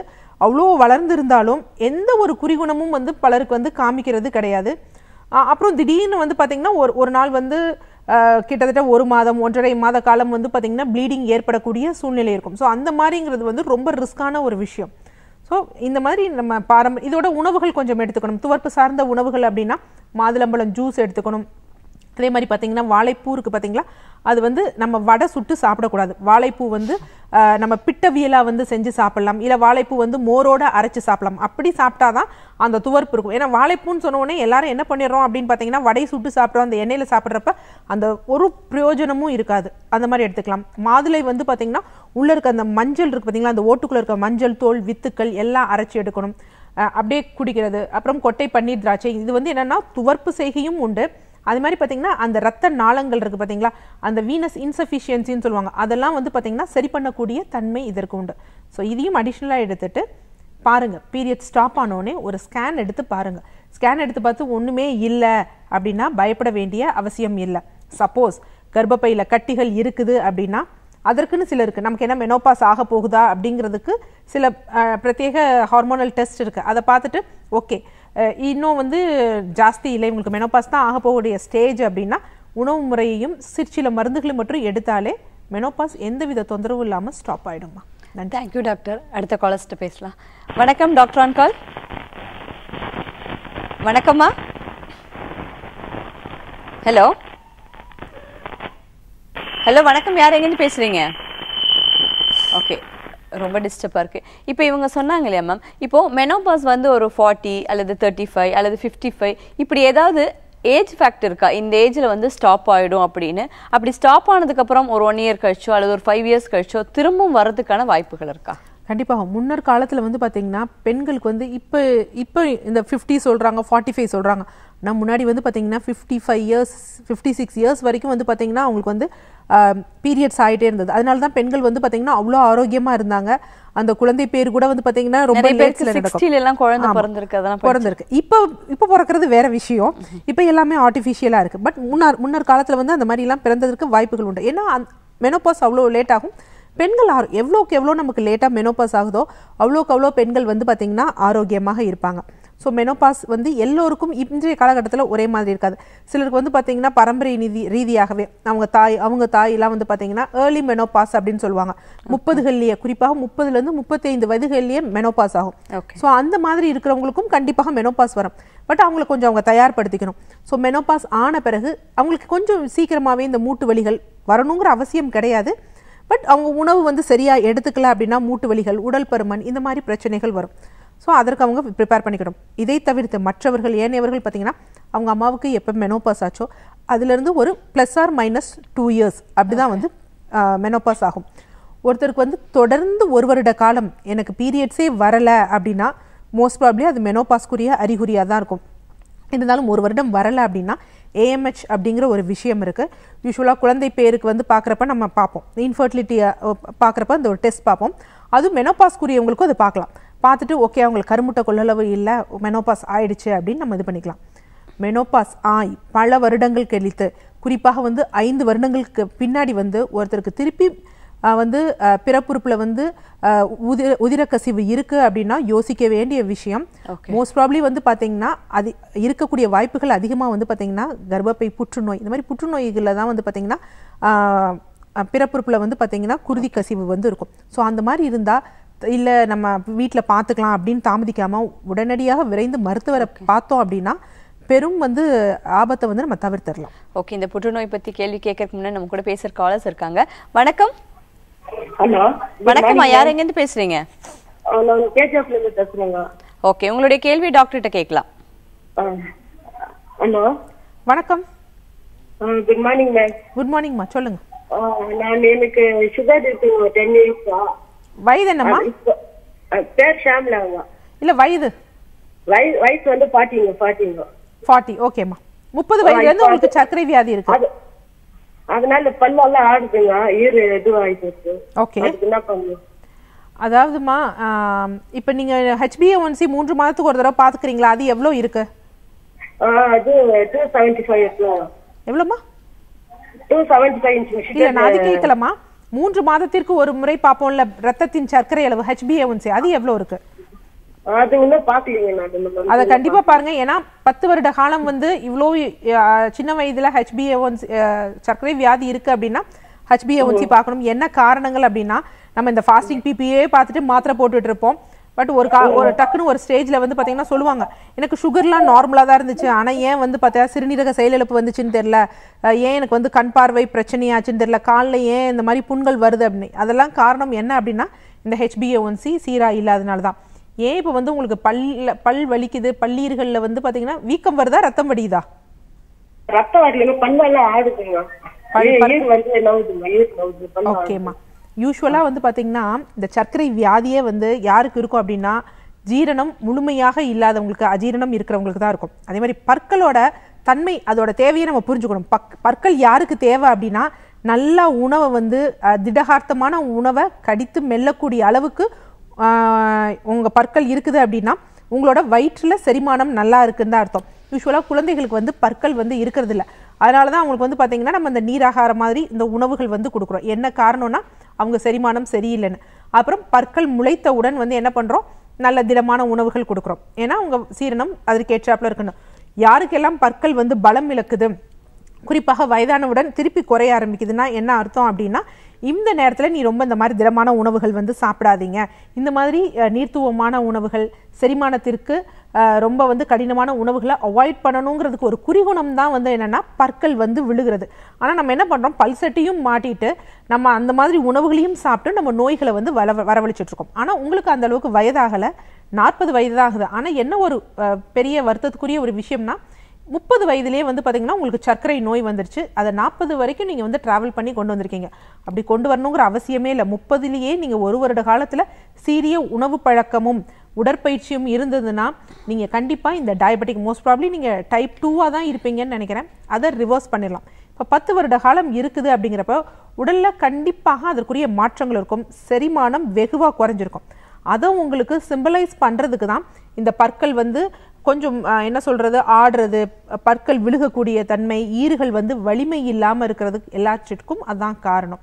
அவ்வளோ வளர்ந்துருந்தாலும் எந்த ஒரு குறிகுணமும் வந்து பலருக்கு வந்து காமிக்கிறது கிடையாது அப்புறம் திடீர்னு வந்து பார்த்திங்கன்னா ஒரு ஒரு நாள் வந்து கிட்டத்தட்ட ஒரு மாதம் ஒன்றரை மாத காலம் வந்து பார்த்திங்கன்னா ப்ளீடிங் ஏற்படக்கூடிய சூழ்நிலை இருக்கும் ஸோ அந்த மாதிரிங்கிறது வந்து ரொம்ப ரிஸ்க்கான ஒரு விஷயம் ஸோ இந்த மாதிரி நம்ம பாரம்பரிய இதோட உணவுகள் கொஞ்சம் எடுத்துக்கணும் துவர்ப்பு சார்ந்த உணவுகள் அப்படின்னா மாதுளம்பழம் ஜூஸ் எடுத்துக்கணும் அதே மாதிரி பார்த்திங்கன்னா வாழைப்பூ இருக்குது பார்த்திங்களா அது வந்து நம்ம வடை சுட்டு சாப்பிடக்கூடாது வாழைப்பூ வந்து நம்ம பிட்டவியலாக வந்து செஞ்சு சாப்பிட்லாம் இல்லை வாழைப்பூ வந்து மோரோடு அரைச்சி சாப்பிடலாம் அப்படி சாப்பிட்டா அந்த துவர்ப்பு இருக்கும் ஏன்னா வாழைப்பூன்னு சொன்னோடனே எல்லாரும் என்ன பண்ணிடுறோம் அப்படின்னு பார்த்தீங்கன்னா வடை சுட்டு சாப்பிட்றோம் அந்த எண்ணெயில் சாப்பிட்றப்ப அந்த ஒரு பிரயோஜனமும் இருக்காது அந்த மாதிரி எடுத்துக்கலாம் மாதுளை வந்து பார்த்திங்கன்னா உள்ளே இருக்க அந்த மஞ்சள் இருக்குது பார்த்திங்களா அந்த ஓட்டுக்குள்ளே இருக்க மஞ்சள் தோல் வித்துக்கள் எல்லாம் அரைச்சி எடுக்கணும் அப்படியே குடிக்கிறது அப்புறம் கொட்டை பன்னீர் திராட்சை இது வந்து என்னென்னா துவர்ப்பு செய்கையும் உண்டு அது மாதிரி பார்த்திங்கன்னா அந்த ரத்த நாளங்கள் இருக்குது பார்த்திங்களா அந்த வீனஸ் இன்சஃபிஷியன்சின்னு சொல்லுவாங்க அதெல்லாம் வந்து பார்த்திங்கன்னா சரி பண்ணக்கூடிய தன்மை இதற்கு உண்டு ஸோ இதையும் அடிஷ்னலாக எடுத்துகிட்டு பாருங்கள் பீரியட் ஸ்டாப் ஆனோடனே ஒரு ஸ்கேன் எடுத்து பாருங்கள் ஸ்கேன் எடுத்து பார்த்து ஒன்றுமே இல்லை அப்படின்னா பயப்பட வேண்டிய அவசியம் இல்லை சப்போஸ் கர்ப்பப்பையில் கட்டிகள் இருக்குது அப்படின்னா அதற்குன்னு சில இருக்குது நமக்கு என்ன மெனோபாஸ் ஆக போகுதா அப்படிங்கிறதுக்கு சில பிரத்யேக ஹார்மோனல் டெஸ்ட் இருக்குது அதை பார்த்துட்டு ஓகே இன்னும் வந்து ஜாஸ்தி இல்லை உங்களுக்கு மெனோபாஸ் தான் ஆக போகக்கூடிய ஸ்டேஜ் அப்படின்னா உணவு முறையையும் சிற்சில மருந்துகளை மட்டும் எடுத்தாலே மெனோபாஸ் எந்தவித தொந்தரவும் இல்லாமல் ஸ்டாப் ஆகிடும்மா நன்றி தேங்க்யூ டாக்டர் அடுத்த காலர்ஸ்ட்டு பேசலாம் வணக்கம் டாக்டர் ஆன் கால் வணக்கம்மா ஹலோ ஹலோ வணக்கம் யார் எங்கேருந்து பேசுகிறீங்க ஓகே ரொம்ப டிஸ்டர்பாக இருக்குது இப்போ இவங்க சொன்னாங்க இல்லையா மேம் இப்போது மெனோபாஸ் வந்து ஒரு ஃபார்ட்டி அல்லது தேர்ட்டி ஃபைவ் அல்லது ஃபிஃப்டி ஃபைவ் இப்படி ஏதாவது ஏஜ் ஃபேக்ட் இருக்கா இந்த ஏஜில் வந்து ஸ்டாப் ஆகிடும் அப்படின்னு அப்படி ஸ்டாப் ஆனதுக்கப்புறம் ஒரு ஒன் இயர் கழிச்சோ அல்லது ஒரு ஃபைவ் இயர்ஸ் கழிச்சோ திரும்பவும் வரதுக்கான வாய்ப்புகள் இருக்கா கண்டிப்பாக முன்னர் காலத்தில் வந்து பார்த்தீங்கன்னா பெண்களுக்கு வந்து இப்போ இப்போ இந்த ஃபிஃப்டி சொல்கிறாங்க ஃபார்ட்டி ஃபைவ் சொல்கிறாங்க ஆனால் முன்னாடி வந்து பார்த்தீங்கன்னா fifty five years fifty six years வரைக்கும் வந்து பார்த்தீங்கன்னா அவங்களுக்கு வந்து பீரியட்ஸ் ஆகிட்டே இருந்தது அதனால தான் பெண்கள் வந்து பார்த்திங்கன்னா அவ்வளோ ஆரோக்கியமாக இருந்தாங்க அந்த குழந்தை பேர் கூட வந்து பார்த்தீங்கன்னா ரொம்ப எல்லாம் குழந்தை பிறந்திருக்கு அதெல்லாம் பிறந்திருக்கு இப்போ இப்போ பிறக்கிறது வேற விஷயம் இப்போ எல்லாமே ஆர்டிஃபிஷியலாக இருக்குது பட் முன்னர் முன்னர் காலத்தில் வந்து அந்த மாதிரிலாம் பிறந்ததற்கு வாய்ப்புகள் உண்டு ஏன்னா மெனோபாஸ் அவ்வளோ லேட் ஆகும் பெண்கள் ஆரோ எவ்வளோக்கு எவ்வளோ நமக்கு லேட்டாக மெனோபாஸ் ஆகுதோ அவ்வளோக்கு அவ்வளோ பெண்கள் வந்து பார்த்திங்கன்னா ஆரோக்கியமாக இருப்பாங்க ஸோ மெனோபாஸ் வந்து எல்லோருக்கும் இன்றைய காலகட்டத்தில் ஒரே மாதிரி இருக்காது சிலருக்கு வந்து பார்த்திங்கன்னா பரம்பரை நிதி ரீதியாகவே அவங்க தாய் அவங்க தாயெல்லாம் வந்து பார்த்திங்கன்னா ஏர்லி மெனோபாஸ் அப்படின்னு சொல்லுவாங்க முப்பதுகள்லேயே குறிப்பாக முப்பதுலேருந்து முப்பத்தைந்து வயதுகள்லேயே மெனோபாஸ் ஆகும் ஸோ அந்த மாதிரி இருக்கிறவங்களுக்கும் கண்டிப்பாக மெனோபாஸ் வரும் பட் அவங்களை கொஞ்சம் அவங்க தயார்படுத்திக்கணும் ஸோ மெனோபாஸ் ஆன பிறகு அவங்களுக்கு கொஞ்சம் சீக்கிரமாகவே இந்த மூட்டு வலிகள் வரணுங்கிற அவசியம் கிடையாது பட் அவங்க உணவு வந்து சரியாக எடுத்துக்கல அப்படின்னா மூட்டு வலிகள் உடல் பருமன் இந்த மாதிரி பிரச்சனைகள் வரும் ஸோ அதற்கு அவங்க ப்ரிப்பேர் பண்ணிக்கணும் இதை தவிர்த்து மற்றவர்கள் ஏனையவர்கள் பார்த்திங்கன்னா அவங்க அம்மாவுக்கு எப்போ மெனோபாஸ் ஆச்சோ அதுலேருந்து ஒரு plus or minus two years அப்படி தான் வந்து மெனோபாஸ் ஆகும் ஒருத்தருக்கு வந்து தொடர்ந்து ஒரு வருட காலம் எனக்கு பீரியட்ஸே வரலை அப்படின்னா மோஸ்ட் ப்ராப்ளி அது மெனோபாஸ்க்குரிய அறிகுறியாக தான் இருக்கும் இருந்தாலும் ஒரு வருடம் வரலை அப்படின்னா ஏஎம்ஹெச் அப்படிங்கிற ஒரு விஷயம் இருக்குது யூஸ்வலாக குழந்தை பேருக்கு வந்து பார்க்குறப்ப நம்ம பார்ப்போம் இன்ஃபர்டிலிட்டியை பார்க்குறப்ப அந்த ஒரு டெஸ்ட் பார்ப்போம் அதுவும் மெனோபாஸ்க்குரியவங்களுக்கும் அதை பார்க்கலாம் பார்த்துட்டு ஓகே அவங்களுக்கு கருமுட்டை கொள்ளளவு இல்லை மெனோபாஸ் ஆயிடுச்சு அப்படின்னு நம்ம இது பண்ணிக்கலாம் மெனோபாஸ் ஆய் பல வருடங்கள் கழித்து குறிப்பாக வந்து ஐந்து வருடங்களுக்கு பின்னாடி வந்து ஒருத்தருக்கு திருப்பி வந்து பிறப்புறுப்பில் வந்து உதிர உதிரக்கசிவு இருக்குது அப்படின்னா யோசிக்க வேண்டிய விஷயம் மோஸ்ட் ப்ராப்ளி வந்து பார்த்தீங்கன்னா அது இருக்கக்கூடிய வாய்ப்புகள் அதிகமாக வந்து பார்த்தீங்கன்னா கர்ப்பப்பை புற்றுநோய் இந்த மாதிரி புற்றுநோய்களில் தான் வந்து பார்த்தீங்கன்னா பிறப்புறுப்பில் வந்து பார்த்தீங்கன்னா குருதி கசிவு வந்து இருக்கும் ஸோ அந்த மாதிரி இருந்தால் இல்லை நம்ம வீட்டில் பார்த்துக்கலாம் அப்படின்னு தாமதிக்காமல் உடனடியாக விரைந்து மருத்துவரை பார்த்தோம் அப்படின்னா பெரும் வந்து ஆபத்தை வந்து நம்ம தவிர்த்தரலாம் ஓகே இந்த புற்றுநோய் பற்றி கேள்வி கேட்கறதுக்கு முன்னாடி நம்ம கூட பேசுகிற காலர்ஸ் இருக்காங்க வணக்கம் ஹலோ வணக்கம்மா யார் எங்க இருந்து பேசுறீங்க நான் கேஜிஎஃப்ல இருந்து பேசுறேங்க ஓகே உங்களுடைய கேள்வி டாக்டர் கிட்ட கேட்கலாம் ஹலோ வணக்கம் good morning ma'am good morning மா சொல்லுங்க நான் எனக்கு சுகர் இருக்கு 10 இயர்ஸ் வயது என்னம்மா பேர் ஷாம்லாங்க இல்ல வயது வயசு வந்து 40ங்க 40ங்க 40 ஓகேமா முப்பது வயதுல இருந்து உங்களுக்கு சர்க்கரை வியாதி இருக்கு அதனால பல்லெல்லாம் ஆடுதுங்க ஈர இதுவாயிட்டு ஓகே என்ன அதாவதுமா இப்போ நீங்க ஹெச்பிஏ ஒன்சி மூன்று மாதத்துக்கு ஒரு தடவை பாத்துக்கிறீங்களா அது எவ்வளோ இருக்கு அது டூ செவன்டி ஃபைவ் எவ்வளோமா டூ செவன்டி ஃபைவ் நான் அது கேட்கலாமா மூன்று மாதத்திற்கு ஒரு முறை பார்ப்போம்ல ரத்தத்தின் சர்க்கரை அளவு ஹெச்பிஏ ஒன்சி அது எவ்வளோ இருக்கு அத கண்டிப்பா பாருங்க ஏன்னா பத்து வருட காலம் வந்து இவ்வளோ சின்ன வயதுல ஹெச்பிஏஒன்சி சர்க்கரை வியாதி இருக்கு அப்படின்னா ஹெச்பிஏஒன்சி பார்க்கணும் என்ன காரணங்கள் அப்படின்னா நம்ம இந்த ஃபாஸ்டிங் பிபிஏ பார்த்துட்டு மாத்திரை போட்டுட்டு இருப்போம் பட் ஒரு கா ஒரு டக்குன்னு ஒரு ஸ்டேஜ்ல வந்து பாத்தீங்கன்னா சொல்லுவாங்க எனக்கு சுகர்லாம் நார்மலா தான் இருந்துச்சு ஆனா ஏன் வந்து பார்த்தா சிறுநீரக செயலிழப்பு வந்துச்சுன்னு தெரியல ஏன் எனக்கு வந்து கண் பார்வை பிரச்சனையாச்சுன்னு தெரில காலில் ஏன் இந்த மாதிரி புண்கள் வருது அப்படின்னு அதெல்லாம் காரணம் என்ன அப்படின்னா இந்த ஹெச்பிஏ ஒன்சி சீரா இல்லாதனால தான் ஏன் இப்போ வந்து உங்களுக்கு பல்ல பல் வலிக்குது பல்லீர்களில் வந்து பார்த்தீங்கன்னா வீக்கம் வருதா ரத்தம் வடியுதா ரத்தம் பல்லெல்லாம் ஆடுதுங்க ஓகேம்மா வந்து பார்த்தீங்கன்னா இந்த சர்க்கரை வியாதியே வந்து யாருக்கு இருக்கும் அப்படின்னா ஜீரணம் முழுமையாக இல்லாதவங்களுக்கு அஜீரணம் இருக்கிறவங்களுக்கு தான் இருக்கும் அதே மாதிரி பற்களோட தன்மை அதோட தேவையை நம்ம புரிஞ்சுக்கணும் பக் பற்கள் யாருக்கு தேவை அப்படின்னா நல்லா உணவை வந்து திடகார்த்தமான உணவை கடித்து மெல்லக்கூடிய அளவுக்கு உங்கள் பற்கள் இருக்குது அப்படின்னா உங்களோட வயிற்றில் செரிமானம் நல்லா இருக்குன்னு தான் அர்த்தம் யூஸ்வலாக குழந்தைகளுக்கு வந்து பற்கள் வந்து இருக்கிறதில்ல அதனால தான் அவங்களுக்கு வந்து பார்த்திங்கன்னா நம்ம இந்த நீராகார மாதிரி இந்த உணவுகள் வந்து கொடுக்குறோம் என்ன காரணம்னா அவங்க செரிமானம் சரியில்லைன்னு அப்புறம் பற்கள் முளைத்தவுடன் வந்து என்ன பண்ணுறோம் நல்ல திடமான உணவுகள் கொடுக்குறோம் ஏன்னா அவங்க சீரணம் அதற்கேற்றாப்புல இருக்கணும் யாருக்கெல்லாம் பற்கள் வந்து பலம் இழக்குது குறிப்பாக வயதானவுடன் திருப்பி குறைய ஆரம்பிக்குதுன்னா என்ன அர்த்தம் அப்படின்னா இந்த நேரத்தில் நீ ரொம்ப இந்த மாதிரி திடமான உணவுகள் வந்து சாப்பிடாதீங்க இந்த மாதிரி நீர்த்துவமான உணவுகள் செரிமானத்திற்கு ரொம்ப வந்து கடினமான உணவுகளை அவாய்ட் பண்ணணுங்கிறதுக்கு ஒரு குறிகுணம் தான் வந்து என்னென்னா பற்கள் வந்து விழுகிறது ஆனால் நம்ம என்ன பண்ணுறோம் பல்சட்டியும் மாட்டிட்டு நம்ம அந்த மாதிரி உணவுகளையும் சாப்பிட்டு நம்ம நோய்களை வந்து வர வரவழிச்சிட்ருக்கோம் ஆனால் உங்களுக்கு அந்தளவுக்கு வயதாகலை நாற்பது வயதாகுது ஆனால் என்ன ஒரு பெரிய வருத்தத்துக்குரிய ஒரு விஷயம்னா முப்பது வயதுலேயே வந்து பார்த்திங்கன்னா உங்களுக்கு சர்க்கரை நோய் வந்துருச்சு அதை நாற்பது வரைக்கும் நீங்கள் வந்து ட்ராவல் பண்ணி கொண்டு வந்திருக்கீங்க அப்படி கொண்டு வரணுங்கிற அவசியமே இல்லை முப்பதுலேயே நீங்கள் ஒரு வருட காலத்தில் சீரிய உணவு பழக்கமும் உடற்பயிற்சியும் இருந்ததுன்னா நீங்கள் கண்டிப்பாக இந்த டயபெட்டிக் மோஸ்ட் ப்ராப்ளி நீங்கள் டைப் டூவாக தான் இருப்பீங்கன்னு நினைக்கிறேன் அதை ரிவர்ஸ் பண்ணிடலாம் இப்போ பத்து வருட காலம் இருக்குது அப்படிங்கிறப்ப உடலில் கண்டிப்பாக அதற்குரிய மாற்றங்கள் இருக்கும் செரிமானம் வெகுவாக குறைஞ்சிருக்கும் அதை உங்களுக்கு சிம்பிளைஸ் பண்ணுறதுக்கு தான் இந்த பற்கள் வந்து கொஞ்சம் என்ன சொல்கிறது ஆடுறது பற்கள் விழுகக்கூடிய தன்மை ஈறுகள் வந்து வலிமை இல்லாமல் இருக்கிறது எல்லாச்சிற்கும் அதுதான் காரணம்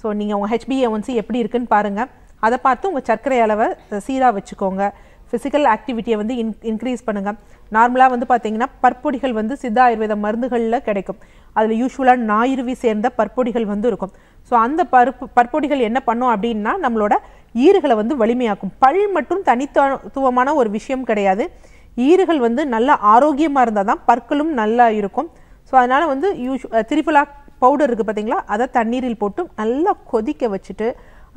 ஸோ நீங்கள் உங்கள் ஹெச்பிஏஒன்சி எப்படி இருக்குன்னு பாருங்கள் அதை பார்த்து உங்கள் சர்க்கரை அளவை சீராக வச்சுக்கோங்க ஃபிசிக்கல் ஆக்டிவிட்டியை வந்து இன் இன்க்ரீஸ் பண்ணுங்கள் நார்மலாக வந்து பார்த்தீங்கன்னா பற்பொடிகள் வந்து சித்த ஆயுர்வேத மருந்துகளில் கிடைக்கும் அதில் யூஸ்வலாக ஞாயிறுவி சேர்ந்த பற்பொடிகள் வந்து இருக்கும் ஸோ அந்த பருப்பு பற்பொடிகள் என்ன பண்ணோம் அப்படின்னா நம்மளோட ஈறுகளை வந்து வலிமையாக்கும் பல் மட்டும் தனித்துவமான ஒரு விஷயம் கிடையாது ஈறுகள் வந்து நல்லா ஆரோக்கியமாக இருந்தால் தான் பற்களும் நல்லா இருக்கும் ஸோ அதனால் வந்து யூஸ் திரிபலா பவுடர் இருக்குது பார்த்தீங்களா அதை தண்ணீரில் போட்டு நல்லா கொதிக்க வச்சுட்டு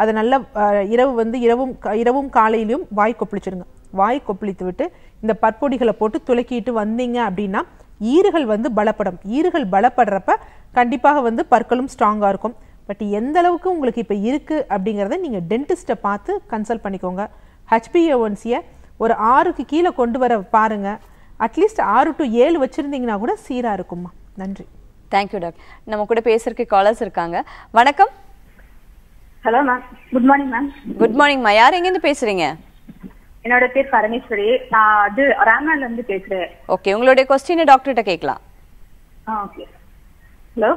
அதை நல்லா இரவு வந்து இரவும் இரவும் காலையிலையும் வாய் கொப்பளிச்சிடுங்க வாய் கொப்பளித்து விட்டு இந்த பற்பொடிகளை போட்டு துளக்கிட்டு வந்தீங்க அப்படின்னா ஈறுகள் வந்து பலப்படும் ஈறுகள் பலப்படுறப்ப கண்டிப்பாக வந்து பற்களும் ஸ்ட்ராங்காக இருக்கும் பட் எந்த அளவுக்கு உங்களுக்கு இப்போ இருக்குது அப்படிங்கிறத நீங்கள் டென்டிஸ்ட்டை பார்த்து கன்சல்ட் பண்ணிக்கோங்க ஹெச்பிஏஒன்சியை ஒரு ஆறுக்கு கீழே கொண்டு வர பாருங்கள் அட்லீஸ்ட் ஆறு டு ஏழு வச்சுருந்தீங்கன்னா கூட சீராக இருக்கும்மா நன்றி தேங்க்யூ டாக்டர் நம்ம கூட பேசுறதுக்கு காலர்ஸ் இருக்காங்க வணக்கம் hello ma'am good morning ma'am good morning மா யார் எங்கேருந்து பேசுறீங்க என்னோட பேர் பரமேஸ்வரி நான் அது ராம்நாட்ல இருந்து பேசுறேன் ஓகே உங்களுடைய கொஸ்டினை டாக்டர்கிட்ட கேட்கலாம் ஓகே ஹலோ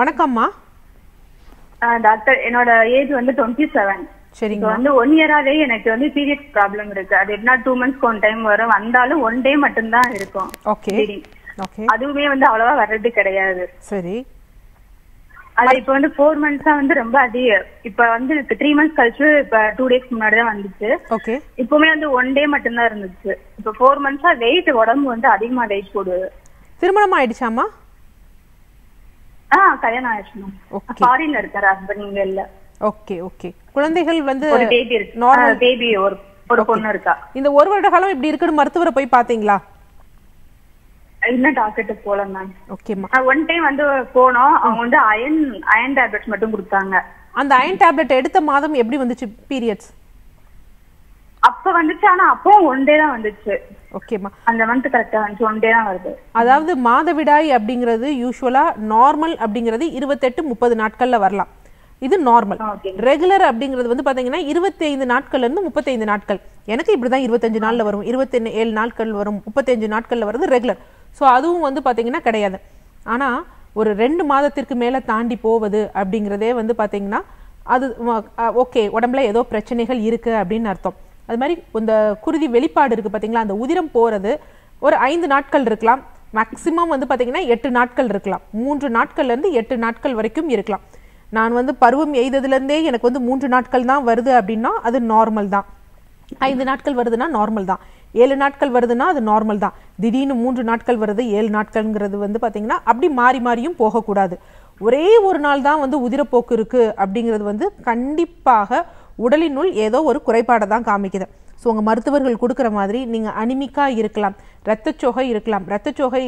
வணக்கம்மா டாக்டர் என்னோட ஏஜ் வந்து டுவெண்ட்டி செவன் சரிங்க வந்து ஒன் இயராவே எனக்கு வந்து பீரியட் ப்ராப்ளம் இருக்கு அது என்ன டூ மந்த்ஸ்க்கு ஒன் டைம் வரும் வந்தாலும் ஒன் டே மட்டும்தான் இருக்கும் ஓகே அதுவுமே வந்து அவ்வளவா வர்றது கிடையாது சரி அது இப்ப வந்து ஃபோர் மந்த்ஸா வந்து ரொம்ப அதிக இப்ப வந்து த்ரீ மந்த்ஸ் கழிச்சு இப்ப டூ டேஸ் முன்னாடிதான் வந்துச்சு ஓகே இப்பவுமே வந்து ஒன் டே மட்டும்தான் இருந்துச்சு இப்ப ஃபோர் மந்த்ஸா வெயிட் உடம்பு வந்து அதிகமா வெயிட் போடுது திருமணம் ஆயிடுச்சாமா ஆ கல்யாணம் ஆயிடுச்சு ஃபாரின்ல இருக்காரு ஹஸ்பண்ட் இங்க இல்ல ஓகே ஓகே குழந்தைகள் வந்து ஒரு பொண்ணு இருக்கா இந்த ஒரு வருட காலம் இப்படி இருக்குன்னு மருத்துவரை போய் பாத்தீங்களா இல்ல டாக்டர் போல மேம் ஓகேமா ஒன் டைம் வந்து போனோம் அவங்க வந்து அயன் அயன் டேப்லெட் மட்டும் கொடுத்தாங்க அந்த அயன் டேப்லெட் எடுத்த மாதம் எப்படி வந்துச்சு பீரியட்ஸ் அப்ப வந்துச்சு ஆனா அப்போ ஒன் டே தான் வந்துச்சு ஓகேமா அந்த மந்த் கரெக்டா வந்துச்சு ஒன் டே தான் வருது அதாவது மாதவிடாய் அப்படிங்கிறது யூஸ்வலா நார்மல் அப்படிங்கிறது இருபத்தெட்டு முப்பது நாட்கள்ல வரலாம் இது நார்மல் ரெகுலர் ah, அப்படிங்கிறது வந்து பார்த்தீங்கன்னா இருபத்தைந்து நாட்கள்லேருந்து முப்பத்தைந்து நாட்கள் எனக்கு இப்படி தான் இருபத்தஞ்சு நாளில் வரும் இருபத்தி ஏழு நாட்கள் வரும் முப்பத்தஞ்சு நாட்களில் வருது ரெகுலர் ஸோ அதுவும் வந்து பார்த்தீங்கன்னா கிடையாது ஆனால் ஒரு ரெண்டு மாதத்திற்கு மேலே தாண்டி போவது அப்படிங்கிறதே வந்து பார்த்தீங்கன்னா அது ஓகே உடம்புல ஏதோ பிரச்சனைகள் இருக்குது அப்படின்னு அர்த்தம் அது மாதிரி இந்த குருதி வெளிப்பாடு இருக்குது பார்த்தீங்களா அந்த உதிரம் போகிறது ஒரு ஐந்து நாட்கள் இருக்கலாம் மேக்சிமம் வந்து பார்த்தீங்கன்னா எட்டு நாட்கள் இருக்கலாம் மூன்று நாட்கள்லேருந்து எட்டு நாட்கள் வரைக்கும் இருக்கலாம் நான் வந்து பருவம் எய்ததுலேருந்தே எனக்கு வந்து மூன்று நாட்கள் தான் வருது அப்படின்னா அது நார்மல் தான் ஐந்து நாட்கள் வருதுன்னா நார்மல் தான் ஏழு நாட்கள் வருதுன்னா அது நார்மல் தான் திடீர்னு மூன்று நாட்கள் வருது ஏழு நாட்கள்ங்கிறது வந்து பார்த்திங்கன்னா அப்படி மாறி மாறியும் போகக்கூடாது ஒரே ஒரு நாள் தான் வந்து உதிரப்போக்கு இருக்குது அப்படிங்கிறது வந்து கண்டிப்பாக உடலினுள் ஏதோ ஒரு குறைபாடை தான் காமிக்குது ஸோ உங்கள் மருத்துவர்கள் கொடுக்குற மாதிரி நீங்கள் அனிமிக்காக இருக்கலாம் ரத்தச்சோகை இருக்கலாம் ரத்தச்சோகை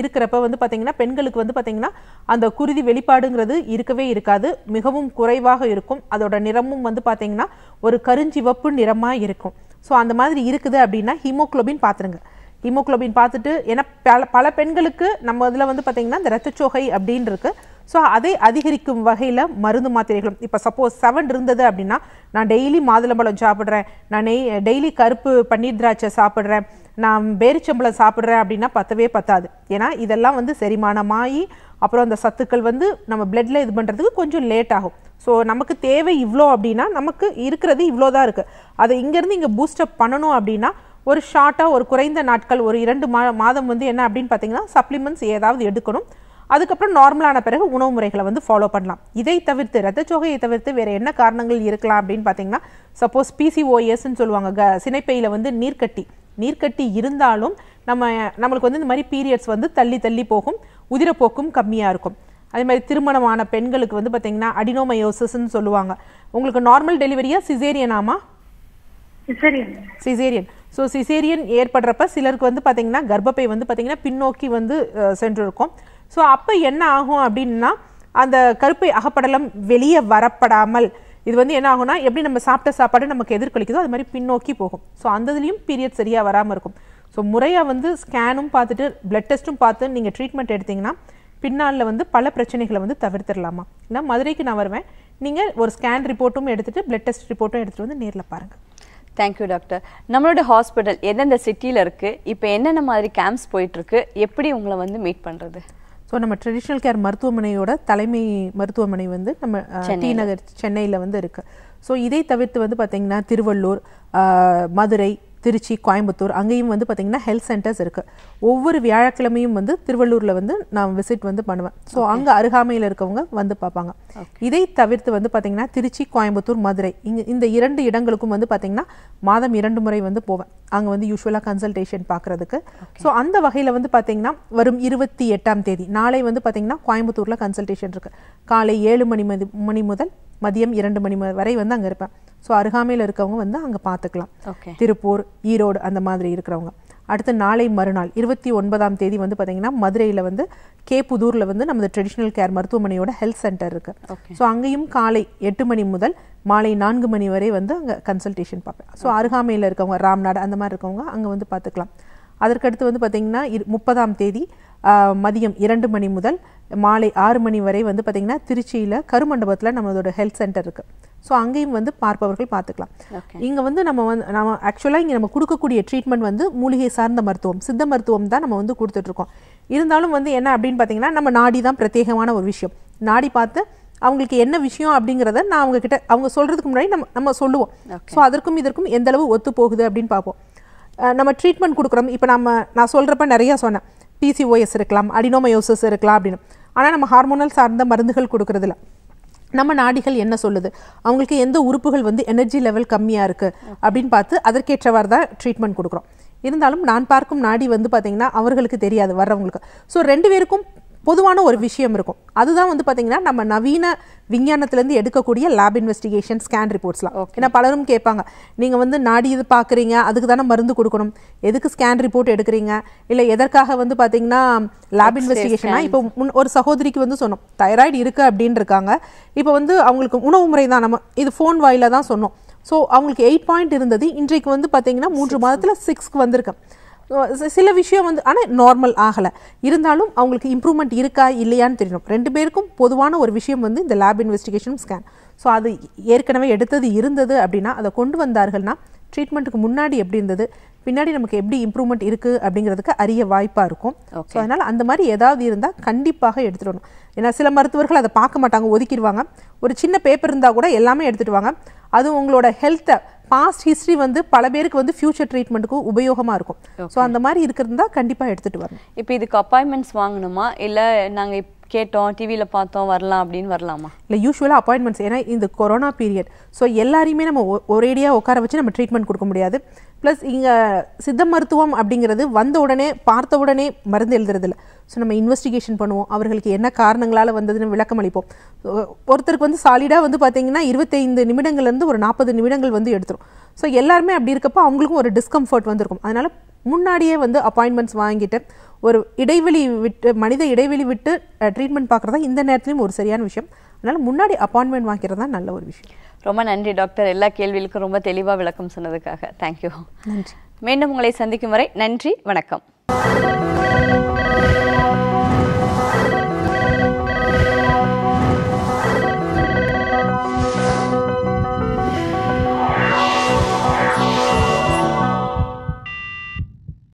இருக்கிறப்ப வந்து பார்த்தீங்கன்னா பெண்களுக்கு வந்து பார்த்திங்கன்னா அந்த குருதி வெளிப்பாடுங்கிறது இருக்கவே இருக்காது மிகவும் குறைவாக இருக்கும் அதோட நிறமும் வந்து பார்த்திங்கன்னா ஒரு கருஞ்சிவப்பு நிறமாக இருக்கும் ஸோ அந்த மாதிரி இருக்குது அப்படின்னா ஹீமோக்ளோபின் பார்த்துருங்க ஹீமோக்ளோபின் பார்த்துட்டு ஏன்னா பல பல பெண்களுக்கு நம்ம இதில் வந்து பார்த்திங்கன்னா இந்த ரத்தச்சோகை அப்படின்னு இருக்குது ஸோ அதை அதிகரிக்கும் வகையில் மருந்து மாத்திரைகளும் இப்போ சப்போஸ் செவன் இருந்தது அப்படின்னா நான் டெய்லி மாதுளம்பழம் சாப்பிட்றேன் நான் டெய்லி கருப்பு பன்னீர் திராட்சை சாப்பிட்றேன் நான் பேரிச்சம்பழம் சாப்பிட்றேன் அப்படின்னா பத்தவே பத்தாது ஏன்னா இதெல்லாம் வந்து செரிமானமாகி அப்புறம் அந்த சத்துக்கள் வந்து நம்ம பிளட்டில் இது பண்ணுறதுக்கு கொஞ்சம் லேட் ஆகும் ஸோ நமக்கு தேவை இவ்வளோ அப்படின்னா நமக்கு இருக்கிறது இவ்வளோ தான் இருக்குது அதை இங்கேருந்து இங்கே பூஸ்டப் பண்ணணும் அப்படின்னா ஒரு ஷார்ட்டாக ஒரு குறைந்த நாட்கள் ஒரு இரண்டு மா மாதம் வந்து என்ன அப்படின்னு பார்த்தீங்கன்னா சப்ளிமெண்ட்ஸ் ஏதாவது எடுக்கணும் அதுக்கப்புறம் நார்மலான பிறகு உணவு முறைகளை வந்து ஃபாலோ பண்ணலாம் இதை தவிர்த்து ரத்தச்சோகையை தவிர்த்து வேறு என்ன காரணங்கள் இருக்கலாம் அப்படின்னு பார்த்தீங்கன்னா சப்போஸ் பிசிஓஎஸ்ன்னு சொல்லுவாங்க க சினைப்பையில் வந்து நீர்க்கட்டி நீர்க்கட்டி இருந்தாலும் நம்ம நம்மளுக்கு வந்து இந்த மாதிரி பீரியட்ஸ் வந்து தள்ளி தள்ளி போகும் உதிரப்போக்கும் கம்மியாக இருக்கும் அதே மாதிரி திருமணமான பெண்களுக்கு வந்து பார்த்திங்கன்னா அடினோமயோசஸ்ன்னு சொல்லுவாங்க உங்களுக்கு நார்மல் டெலிவரியா சிசேரியனாமா சிசேரியன் சிசேரியன் ஸோ சிசேரியன் ஏற்படுறப்ப சிலருக்கு வந்து பார்த்திங்கன்னா கர்ப்பப்பை வந்து பார்த்திங்கன்னா பின்னோக்கி வந்து சென்று இருக்கும் ஸோ அப்போ என்ன ஆகும் அப்படின்னா அந்த கருப்பை அகப்படலம் வெளியே வரப்படாமல் இது வந்து என்ன ஆகும்னா எப்படி நம்ம சாப்பிட்ட சாப்பாடு நமக்கு எதிர்கொலிக்குதோ அது மாதிரி பின்னோக்கி போகும் ஸோ அந்த இதுலேயும் பீரியட் சரியாக வராமல் இருக்கும் ஸோ முறையாக வந்து ஸ்கேனும் பார்த்துட்டு பிளட் டெஸ்ட்டும் பார்த்து நீங்கள் ட்ரீட்மெண்ட் எடுத்திங்கன்னா பின்னால் வந்து பல பிரச்சனைகளை வந்து தவிர்த்திடலாமா ஏன்னா மதுரைக்கு நான் வருவேன் நீங்கள் ஒரு ஸ்கேன் ரிப்போர்ட்டும் எடுத்துகிட்டு பிளட் டெஸ்ட் ரிப்போர்ட்டும் எடுத்துகிட்டு வந்து நேரில் பாருங்கள் தேங்க்யூ டாக்டர் நம்மளோட ஹாஸ்பிட்டல் எந்தெந்த சிட்டியில் இருக்குது இப்போ என்னென்ன மாதிரி கேம்ப்ஸ் போயிட்டுருக்கு எப்படி உங்களை வந்து மீட் பண்ணுறது ஸோ நம்ம ட்ரெடிஷ்னல் கேர் மருத்துவமனையோட தலைமை மருத்துவமனை வந்து நம்ம டி நகர் சென்னையில் வந்து இருக்குது ஸோ இதை தவிர்த்து வந்து பார்த்திங்கன்னா திருவள்ளூர் மதுரை திருச்சி கோயம்புத்தூர் அங்கேயும் வந்து பார்த்திங்கன்னா ஹெல்த் சென்டர்ஸ் இருக்குது ஒவ்வொரு வியாழக்கிழமையும் வந்து திருவள்ளூரில் வந்து நான் விசிட் வந்து பண்ணுவேன் ஸோ அங்கே அருகாமையில் இருக்கவங்க வந்து பார்ப்பாங்க இதை தவிர்த்து வந்து பார்த்திங்கன்னா திருச்சி கோயம்புத்தூர் மதுரை இங்கே இந்த இரண்டு இடங்களுக்கும் வந்து பார்த்திங்கன்னா மாதம் இரண்டு முறை வந்து போவேன் அங்கே வந்து யூஸ்வலாக கன்சல்டேஷன் பார்க்குறதுக்கு ஸோ அந்த வகையில் வந்து பார்த்திங்கன்னா வரும் இருபத்தி எட்டாம் தேதி நாளை வந்து பார்த்திங்கன்னா கோயம்புத்தூரில் கன்சல்டேஷன் இருக்குது காலை ஏழு மணி மணி முதல் மதியம் இரண்டு மணி வரை வந்து அங்கே இருப்பேன் ஸோ அருகாமையில் இருக்கவங்க வந்து அங்கே பார்த்துக்கலாம் திருப்பூர் ஈரோடு அந்த மாதிரி இருக்கிறவங்க அடுத்து நாளை மறுநாள் இருபத்தி ஒன்பதாம் தேதி வந்து பார்த்தீங்கன்னா மதுரையில் வந்து கே புதூரில் வந்து நமது ட்ரெடிஷ்னல் கேர் மருத்துவமனையோட ஹெல்த் சென்டர் இருக்குது ஸோ அங்கேயும் காலை எட்டு மணி முதல் மாலை நான்கு மணி வரை வந்து அங்கே கன்சல்டேஷன் பார்ப்பேன் ஸோ அருகாமையில் இருக்கவங்க ராம்நாடு அந்த மாதிரி இருக்கவங்க அங்கே வந்து பார்த்துக்கலாம் அதற்கடுத்து வந்து இரு முப்பதாம் தேதி மதியம் இரண்டு மணி முதல் மாலை ஆறு மணி வரை வந்து பார்த்திங்கன்னா திருச்சியில் கருமண்டபத்தில் நம்மளோட ஹெல்த் சென்டர் இருக்குது ஸோ அங்கேயும் வந்து பார்ப்பவர்கள் பார்த்துக்கலாம் இங்கே வந்து நம்ம வந்து நம்ம ஆக்சுவலாக இங்கே நம்ம கொடுக்கக்கூடிய ட்ரீட்மெண்ட் வந்து மூலிகை சார்ந்த மருத்துவம் சித்த மருத்துவம் தான் நம்ம வந்து கொடுத்துட்ருக்கோம் இருந்தாலும் வந்து என்ன அப்படின்னு பார்த்தீங்கன்னா நம்ம நாடி தான் பிரத்யேகமான ஒரு விஷயம் நாடி பார்த்து அவங்களுக்கு என்ன விஷயம் அப்படிங்கிறத நான் அவங்க கிட்ட அவங்க சொல்கிறதுக்கு முன்னாடி நம்ம நம்ம சொல்லுவோம் ஸோ அதற்கும் இதற்கும் எந்த அளவு ஒத்து போகுது அப்படின்னு பார்ப்போம் நம்ம ட்ரீட்மெண்ட் கொடுக்குறோம் இப்போ நம்ம நான் சொல்கிறப்ப நிறையா சொன்னேன் பிசிஓஎஸ் இருக்கலாம் அடினோமயோசஸ் இருக்கலாம் அப்படின்னு ஆனால் நம்ம ஹார்மோனல் சார்ந்த மருந்துகள் கொடுக்கறதில்ல நம்ம நாடிகள் என்ன சொல்லுது அவங்களுக்கு எந்த உறுப்புகள் வந்து எனர்ஜி லெவல் கம்மியாக இருக்குது அப்படின்னு பார்த்து அதற்கேற்றவாறு தான் ட்ரீட்மெண்ட் கொடுக்குறோம் இருந்தாலும் நான் பார்க்கும் நாடி வந்து பார்த்திங்கன்னா அவர்களுக்கு தெரியாது வர்றவங்களுக்கு ஸோ ரெண்டு பேருக்கும் பொதுவான ஒரு விஷயம் இருக்கும் அதுதான் வந்து பார்த்தீங்கன்னா நம்ம நவீன விஞ்ஞானத்துலேருந்து எடுக்கக்கூடிய லேப் இன்வெஸ்டிகேஷன் ஸ்கேன் ரிப்போர்ட்ஸ்லாம் ஏன்னா பலரும் கேட்பாங்க நீங்கள் வந்து நாடி இது பார்க்குறீங்க அதுக்கு தானே மருந்து கொடுக்கணும் எதுக்கு ஸ்கேன் ரிப்போர்ட் எடுக்கிறீங்க இல்லை எதற்காக வந்து பார்த்தீங்கன்னா லேப் இன்வெஸ்டிகேஷனாக இப்போ முன் ஒரு சகோதரிக்கு வந்து சொன்னோம் தைராய்டு இருக்குது அப்படின்னு இருக்காங்க இப்போ வந்து அவங்களுக்கு உணவு முறை தான் நம்ம இது ஃபோன் வாயில தான் சொன்னோம் ஸோ அவங்களுக்கு எயிட் பாயிண்ட் இருந்தது இன்றைக்கு வந்து பார்த்தீங்கன்னா மூன்று மாதத்தில் சிக்ஸ்க்கு வந்திருக்கு சில விஷயம் வந்து ஆனால் நார்மல் ஆகலை இருந்தாலும் அவங்களுக்கு இம்ப்ரூவ்மெண்ட் இருக்கா இல்லையான்னு தெரியணும் ரெண்டு பேருக்கும் பொதுவான ஒரு விஷயம் வந்து இந்த லேப் இன்வெஸ்டிகேஷன் ஸ்கேன் ஸோ அது ஏற்கனவே எடுத்தது இருந்தது அப்படின்னா அதை கொண்டு வந்தார்கள்னா ட்ரீட்மெண்ட்டுக்கு முன்னாடி எப்படி இருந்தது பின்னாடி நமக்கு எப்படி இம்ப்ரூவ்மெண்ட் இருக்குது அப்படிங்கிறதுக்கு அரிய வாய்ப்பாக இருக்கும் ஸோ அதனால் அந்த மாதிரி ஏதாவது இருந்தால் கண்டிப்பாக எடுத்துகிட்டு வரணும் ஏன்னா சில மருத்துவர்கள் அதை பார்க்க மாட்டாங்க ஒதுக்கிடுவாங்க ஒரு சின்ன பேப்பர் இருந்தால் கூட எல்லாமே எடுத்துகிட்டு வாங்க அதுவும் உங்களோட ஹெல்த்தை பாஸ்ட் ஹிஸ்ட்ரி வந்து பல பேருக்கு வந்து ஃபியூச்சர் ட்ரீட்மெண்ட்டுக்கு உபயோகமாக இருக்கும் ஸோ அந்த மாதிரி இருக்கிறது கண்டிப்பாக எடுத்துகிட்டு வரணும் இப்போ இதுக்கு அப்பாயின்மெண்ட்ஸ் வாங்கணுமா இல்லை நாங்கள் கேட்டோம் டிவியில் பார்த்தோம் வரலாம் அப்படின்னு வரலாமா இல்லை யூஸ்வலாக அப்பாயின்மெண்ட்ஸ் ஏன்னா இந்த கொரோனா பீரியட் ஸோ எல்லாரையுமே நம்ம ஒரேடியாக உட்கார வச்சு நம்ம ட்ரீட்மெண்ட் கொடுக்க முடியாது ப்ளஸ் இங்கே சித்த மருத்துவம் அப்படிங்கிறது வந்த உடனே பார்த்த உடனே மருந்து எழுதுறதில்ல ஸோ நம்ம இன்வெஸ்டிகேஷன் பண்ணுவோம் அவர்களுக்கு என்ன காரணங்களால் வந்ததுன்னு விளக்கம் அளிப்போம் ஒருத்தருக்கு வந்து சாலிடாக வந்து பார்த்தீங்கன்னா இருபத்தைந்து நிமிடங்கள்லேருந்து ஒரு நாற்பது நிமிடங்கள் வந்து எடுத்துரும் ஸோ எல்லாருமே அப்படி இருக்கப்போ அவங்களுக்கும் ஒரு டிஸ்கம்ஃபர்ட் வந்திருக்கும் அதனால் முன்னாடியே வந்து அப்பாயின்மெண்ட்ஸ் வாங்கிட்டு ஒரு இடைவெளி விட்டு மனித இடைவெளி விட்டு ட்ரீட்மெண்ட் பார்க்குறது தான் இந்த நேரத்துலையும் ஒரு சரியான விஷயம் அதனால் முன்னாடி அப்பாயின்மெண்ட் வாங்கிறது தான் நல்ல ஒரு விஷயம் ரொம்ப நன்றி டாக்டர் எல்லா கேள்விகளுக்கும் ரொம்ப தெளிவாக விளக்கம் சொன்னதுக்காக தேங்க்யூ நன்றி மீண்டும் உங்களை சந்திக்கும் வரை நன்றி வணக்கம் thank you